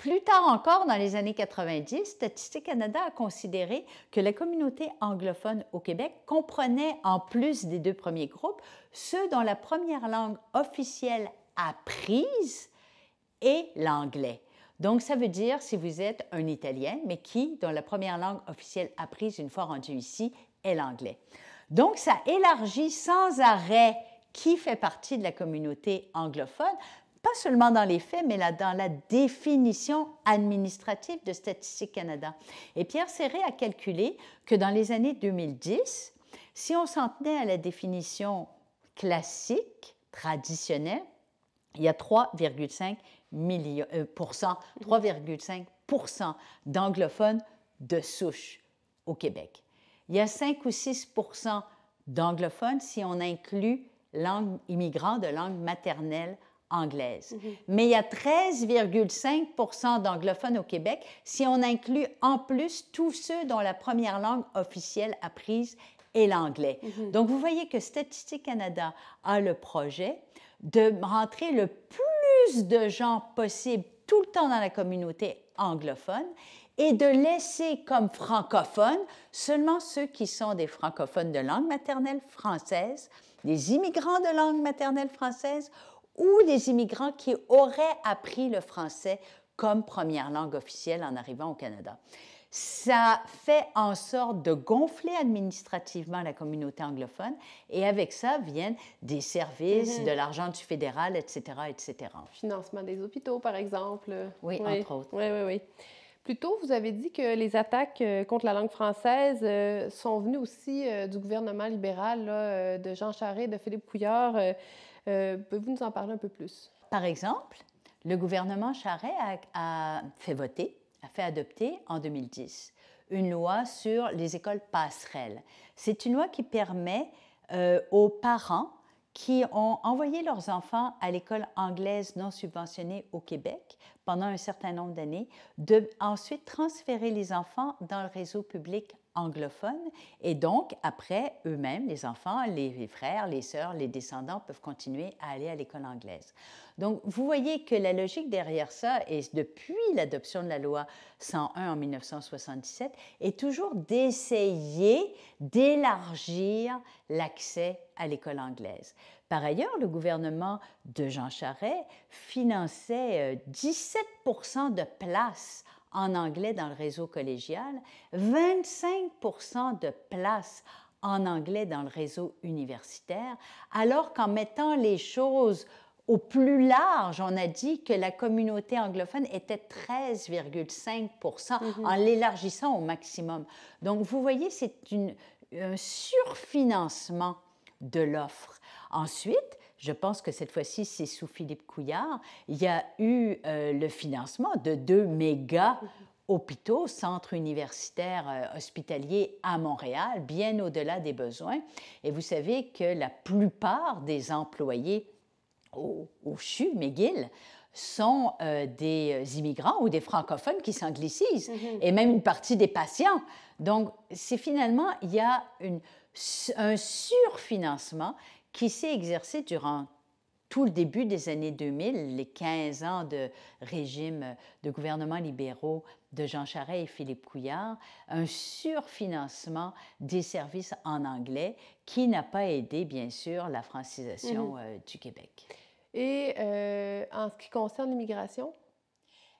Plus tard encore, dans les années 90, Statistique Canada a considéré que la communauté anglophone au Québec comprenait, en plus des deux premiers groupes, ceux dont la première langue officielle apprise est l'anglais. Donc, ça veut dire si vous êtes un Italien, mais qui, dont la première langue officielle apprise une fois rendue ici, est l'anglais. Donc, ça élargit sans arrêt qui fait partie de la communauté anglophone, pas seulement dans les faits, mais là, dans la définition administrative de Statistique Canada. Et Pierre Serré a calculé que dans les années 2010, si on s'en tenait à la définition classique, traditionnelle, il y a 3,5 3,5 euh, mhm. d'anglophones de souche au Québec. Il y a 5 ou 6 d'anglophones si on inclut langue immigrant de langue maternelle anglaise. Mhm. Mais il y a 13,5 d'anglophones au Québec si on inclut en plus tous ceux dont la première langue officielle apprise est l'anglais. Mhm. Donc vous voyez que Statistique Canada a le projet de rentrer le plus de gens possibles tout le temps dans la communauté anglophone et de laisser comme francophones seulement ceux qui sont des francophones de langue maternelle française, des immigrants de langue maternelle française ou des immigrants qui auraient appris le français comme première langue officielle en arrivant au Canada ça fait en sorte de gonfler administrativement la communauté anglophone et avec ça viennent des services, mm-hmm. de l'argent du fédéral, etc., etc. Financement des hôpitaux, par exemple. Oui, entre autres. Oui, oui, oui. Plus tôt, vous avez dit que les attaques euh, contre la langue française euh, sont venues aussi euh, du gouvernement libéral de Jean Charest, de Philippe Couillard. peux Pouvez-vous nous en parler un peu plus? Par exemple, le gouvernement Charest a fait voter a fait adopter en 2010 une loi sur les écoles passerelles. C'est une loi qui permet euh, aux parents qui ont envoyé leurs enfants à l'école anglaise non subventionnée au Québec pendant un certain nombre d'années, de ensuite transférer les enfants dans le réseau public anglophones, Et donc, après, eux-mêmes, les enfants, les frères, les sœurs, les descendants peuvent continuer à aller à l'école anglaise. Donc, vous voyez que la logique derrière ça, et depuis l'adoption de la loi 101 en 1977, est toujours d'essayer d'élargir l'accès à l'école anglaise. Par ailleurs, le gouvernement de Jean Charest finançait 17 euh, de places en anglais dans le réseau collégial, 25 de place en anglais dans le réseau universitaire, alors qu'en mettant les choses au plus large, on a dit que la communauté anglophone était 13,5 mhm. en l'élargissant au maximum. Donc, vous voyez, c'est un surfinancement de l'offre. Ensuite, je pense que cette fois-ci, c'est sous Philippe Couillard, il y a eu euh, le financement de deux méga hôpitaux, centres universitaires euh, hospitaliers à Montréal, bien au-delà des besoins. Et vous savez que la plupart des employés au, CHU McGill sont euh, des immigrants ou des francophones qui s'anglicisent, mhm. et même une partie des patients. Donc, c'est finalement, il y a un surfinancement qui s'est exercé durant tout le début des années 2000, les 15 ans de régime de gouvernement libéraux de Jean Charest et Philippe Couillard, un surfinancement des services en anglais qui n'a pas aidé, bien sûr, la francisation mhm. euh, du Québec. Et euh, en ce qui concerne l'immigration?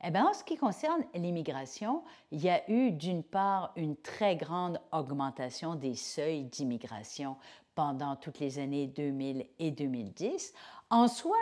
Eh bien, en ce qui concerne l'immigration, il y a eu d'une part une très grande augmentation des seuils d'immigration pendant toutes les années 2000 et 2010. En soi,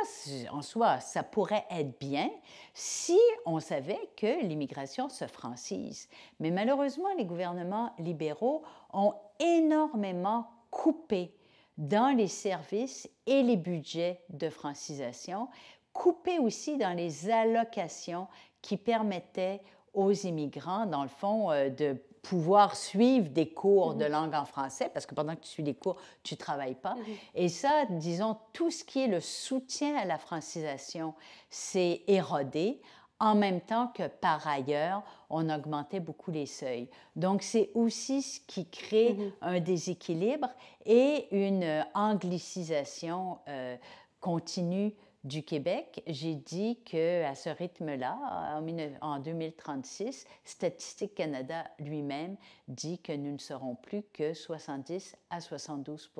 en soi, ça pourrait être bien si on savait que l'immigration se francise. Mais malheureusement, les gouvernements libéraux ont énormément coupé dans les services et les budgets de francisation, coupé aussi dans les allocations qui permettaient aux immigrants, dans le fond, euh, de pouvoir suivre des cours de mhm. langue en français, parce que pendant que tu suis des cours, tu ne travailles pas. Mhm. Et ça, disons, tout ce qui est le soutien à la francisation, s'est érodé en même temps que par ailleurs, on augmentait beaucoup les seuils. Donc, c'est aussi ce qui crée mhm. un déséquilibre et une euh, anglicisation euh, continue du Québec, j'ai dit que à ce rythme-là, en 2036, Statistique Canada lui-même dit que nous ne serons plus que 70 à 72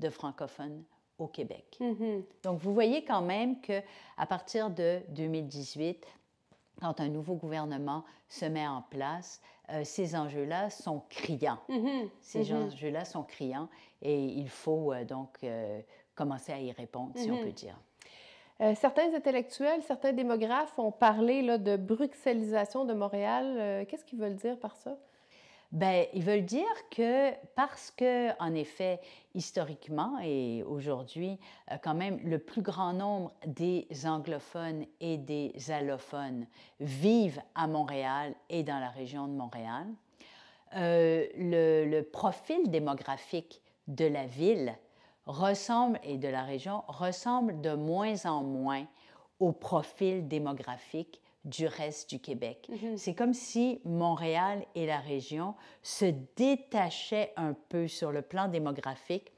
de francophones au Québec. Mm-hmm. Donc vous voyez quand même que à partir de 2018, quand un nouveau gouvernement se met en place, euh, ces enjeux-là sont criants. Mm-hmm. Ces mm-hmm. enjeux-là sont criants et il faut euh, donc euh, commencer à y répondre, si on peut dire. Euh, certains intellectuels, certains démographes ont parlé de bruxellisation de Montréal. Euh, qu'est-ce qu'ils veulent dire par ça? Bien, ils veulent dire que parce que, en effet, historiquement et aujourd'hui, euh, quand même, le plus grand nombre des anglophones et des allophones vivent à Montréal et dans la région de Montréal, le, le, profil démographique de la ville ressemble, et de la région, ressemble de moins en moins au profil démographique du reste du Québec. Mhm. C'est comme si Montréal et la région se détachaient un peu sur le plan démographique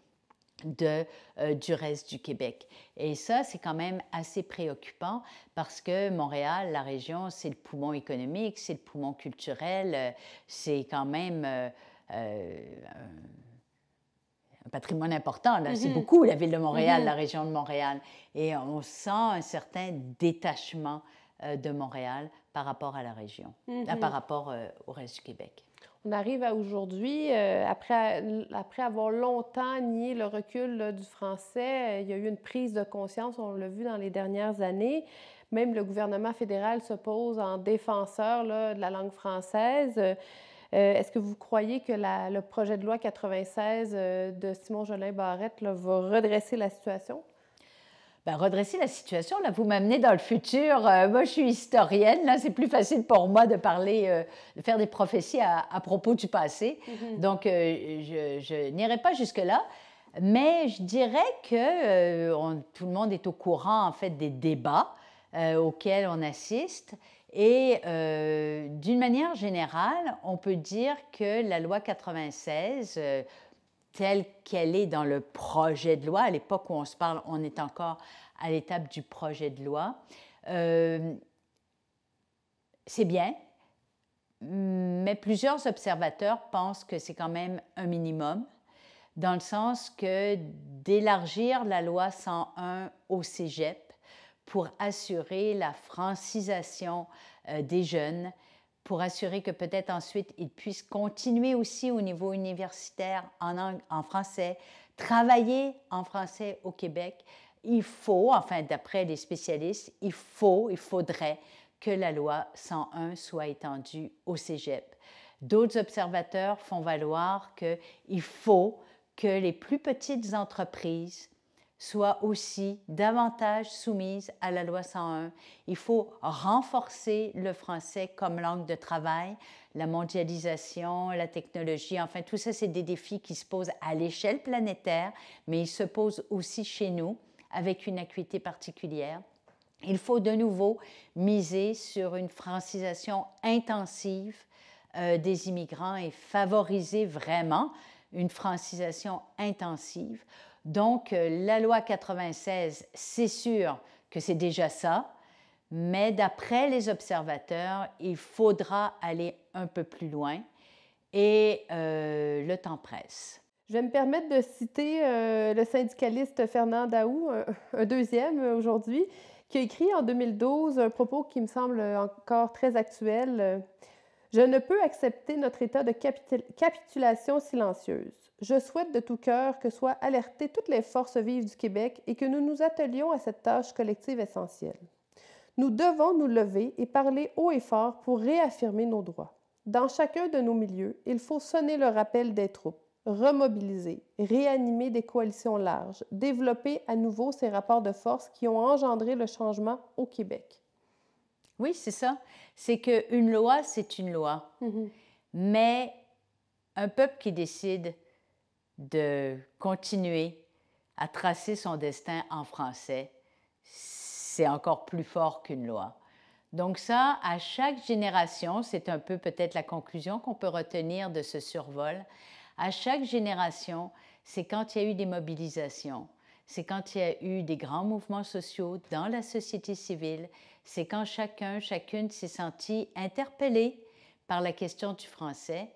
de, euh, du reste du Québec. Et ça, c'est quand même assez préoccupant parce que Montréal, la région, c'est le poumon économique, c'est le poumon culturel, euh, c'est quand même... Euh, patrimoine important. Là, c'est mm-hmm. beaucoup la ville de Montréal, la mm-hmm. région de Montréal. Et on sent un certain détachement euh, de Montréal par rapport à la région, mm-hmm. par rapport euh, au reste du Québec. On arrive à aujourd'hui, euh, après, après avoir longtemps nié le recul du français, il y a eu une prise de conscience, on l'a vu dans les dernières années. Même le gouvernement fédéral se pose en défenseur de la langue française. Euh, est-ce que vous croyez que le projet de loi 96 euh, de Simon Jolin Barrette va redresser la situation? Ben, redresser la situation, là, vous m'amenez dans le futur. Euh, moi, je suis historienne, là, c'est plus facile pour moi de parler, de faire des prophéties à, propos du passé. Mm-hmm. Donc, je, n'irai pas jusque-là. Mais je dirais que tout le monde est au courant, en fait, des débats auxquels on assiste. Et d'une manière générale, on peut dire que la loi 96, euh, telle qu'elle est dans le projet de loi, à l'époque où on se parle, on est encore à l'étape du projet de loi, euh, c'est bien, mais plusieurs observateurs pensent que c'est quand même un minimum, dans le sens que d'élargir la loi 101 au Cégep pour assurer la francisation euh, des jeunes pour assurer que peut-être ensuite ils puissent continuer aussi au niveau universitaire en, français, travailler en français au Québec. Il faut, enfin d'après les spécialistes, il faut, il faudrait que la loi 101 soit étendue au Cégep. D'autres observateurs font valoir qu'il faut que les plus petites entreprises soit aussi davantage soumise à la loi 101. Il faut renforcer le français comme langue de travail, la mondialisation, la technologie, enfin tout ça, c'est des défis qui se posent à l'échelle planétaire, mais ils se posent aussi chez nous avec une acuité particulière. Il faut de nouveau miser sur une francisation intensive euh, des immigrants et favoriser vraiment une francisation intensive donc, euh, la loi 96, c'est sûr que c'est déjà ça, mais d'après les observateurs, il faudra aller un peu plus loin et euh, le temps presse. Je vais me permettre de citer euh, le syndicaliste Fernand Daou, un, deuxième aujourd'hui, qui a écrit en 2012 un propos qui me semble encore très actuel. Je ne peux accepter notre état de capitulation silencieuse. Je souhaite de tout cœur que soient alertées toutes les forces vives du Québec et que nous nous attelions à cette tâche collective essentielle. Nous devons nous lever et parler haut et fort pour réaffirmer nos droits. Dans chacun de nos milieux, il faut sonner le rappel des troupes, remobiliser, réanimer des coalitions larges, développer à nouveau ces rapports de force qui ont engendré le changement au Québec. Oui, c'est ça. C'est qu'une loi, c'est une loi. Mm-hmm. Mais un peuple qui décide, de continuer à tracer son destin en français, c'est encore plus fort qu'une loi. Donc ça, à chaque génération, c'est un peu peut-être la conclusion qu'on peut retenir de ce survol, à chaque génération, c'est quand il y a eu des mobilisations, c'est quand il y a eu des grands mouvements sociaux dans la société civile, c'est quand chacun, chacune s'est senti interpellé par la question du français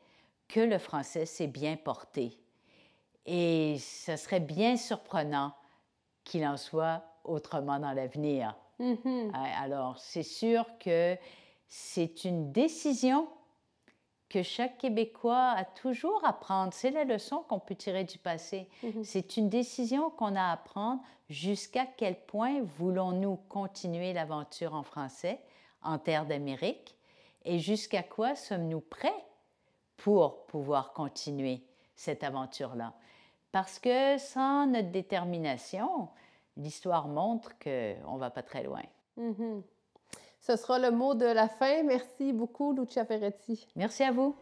que le français s'est bien porté et ce serait bien surprenant qu'il en soit autrement dans l'avenir. Mhm. Hein, alors, c'est sûr que c'est une décision que chaque Québécois a toujours à prendre. C'est la leçon qu'on peut tirer du passé. Mhm. C'est une décision qu'on a à prendre jusqu'à quel point voulons-nous continuer l'aventure en français, en terre d'Amérique, et jusqu'à quoi sommes-nous prêts pour pouvoir continuer cette aventure-là. Parce que sans notre détermination, l'histoire montre qu'on ne va pas très loin. Mm-hmm. Ce sera le mot de la fin. Merci beaucoup, Lucia Ferretti. Merci à vous.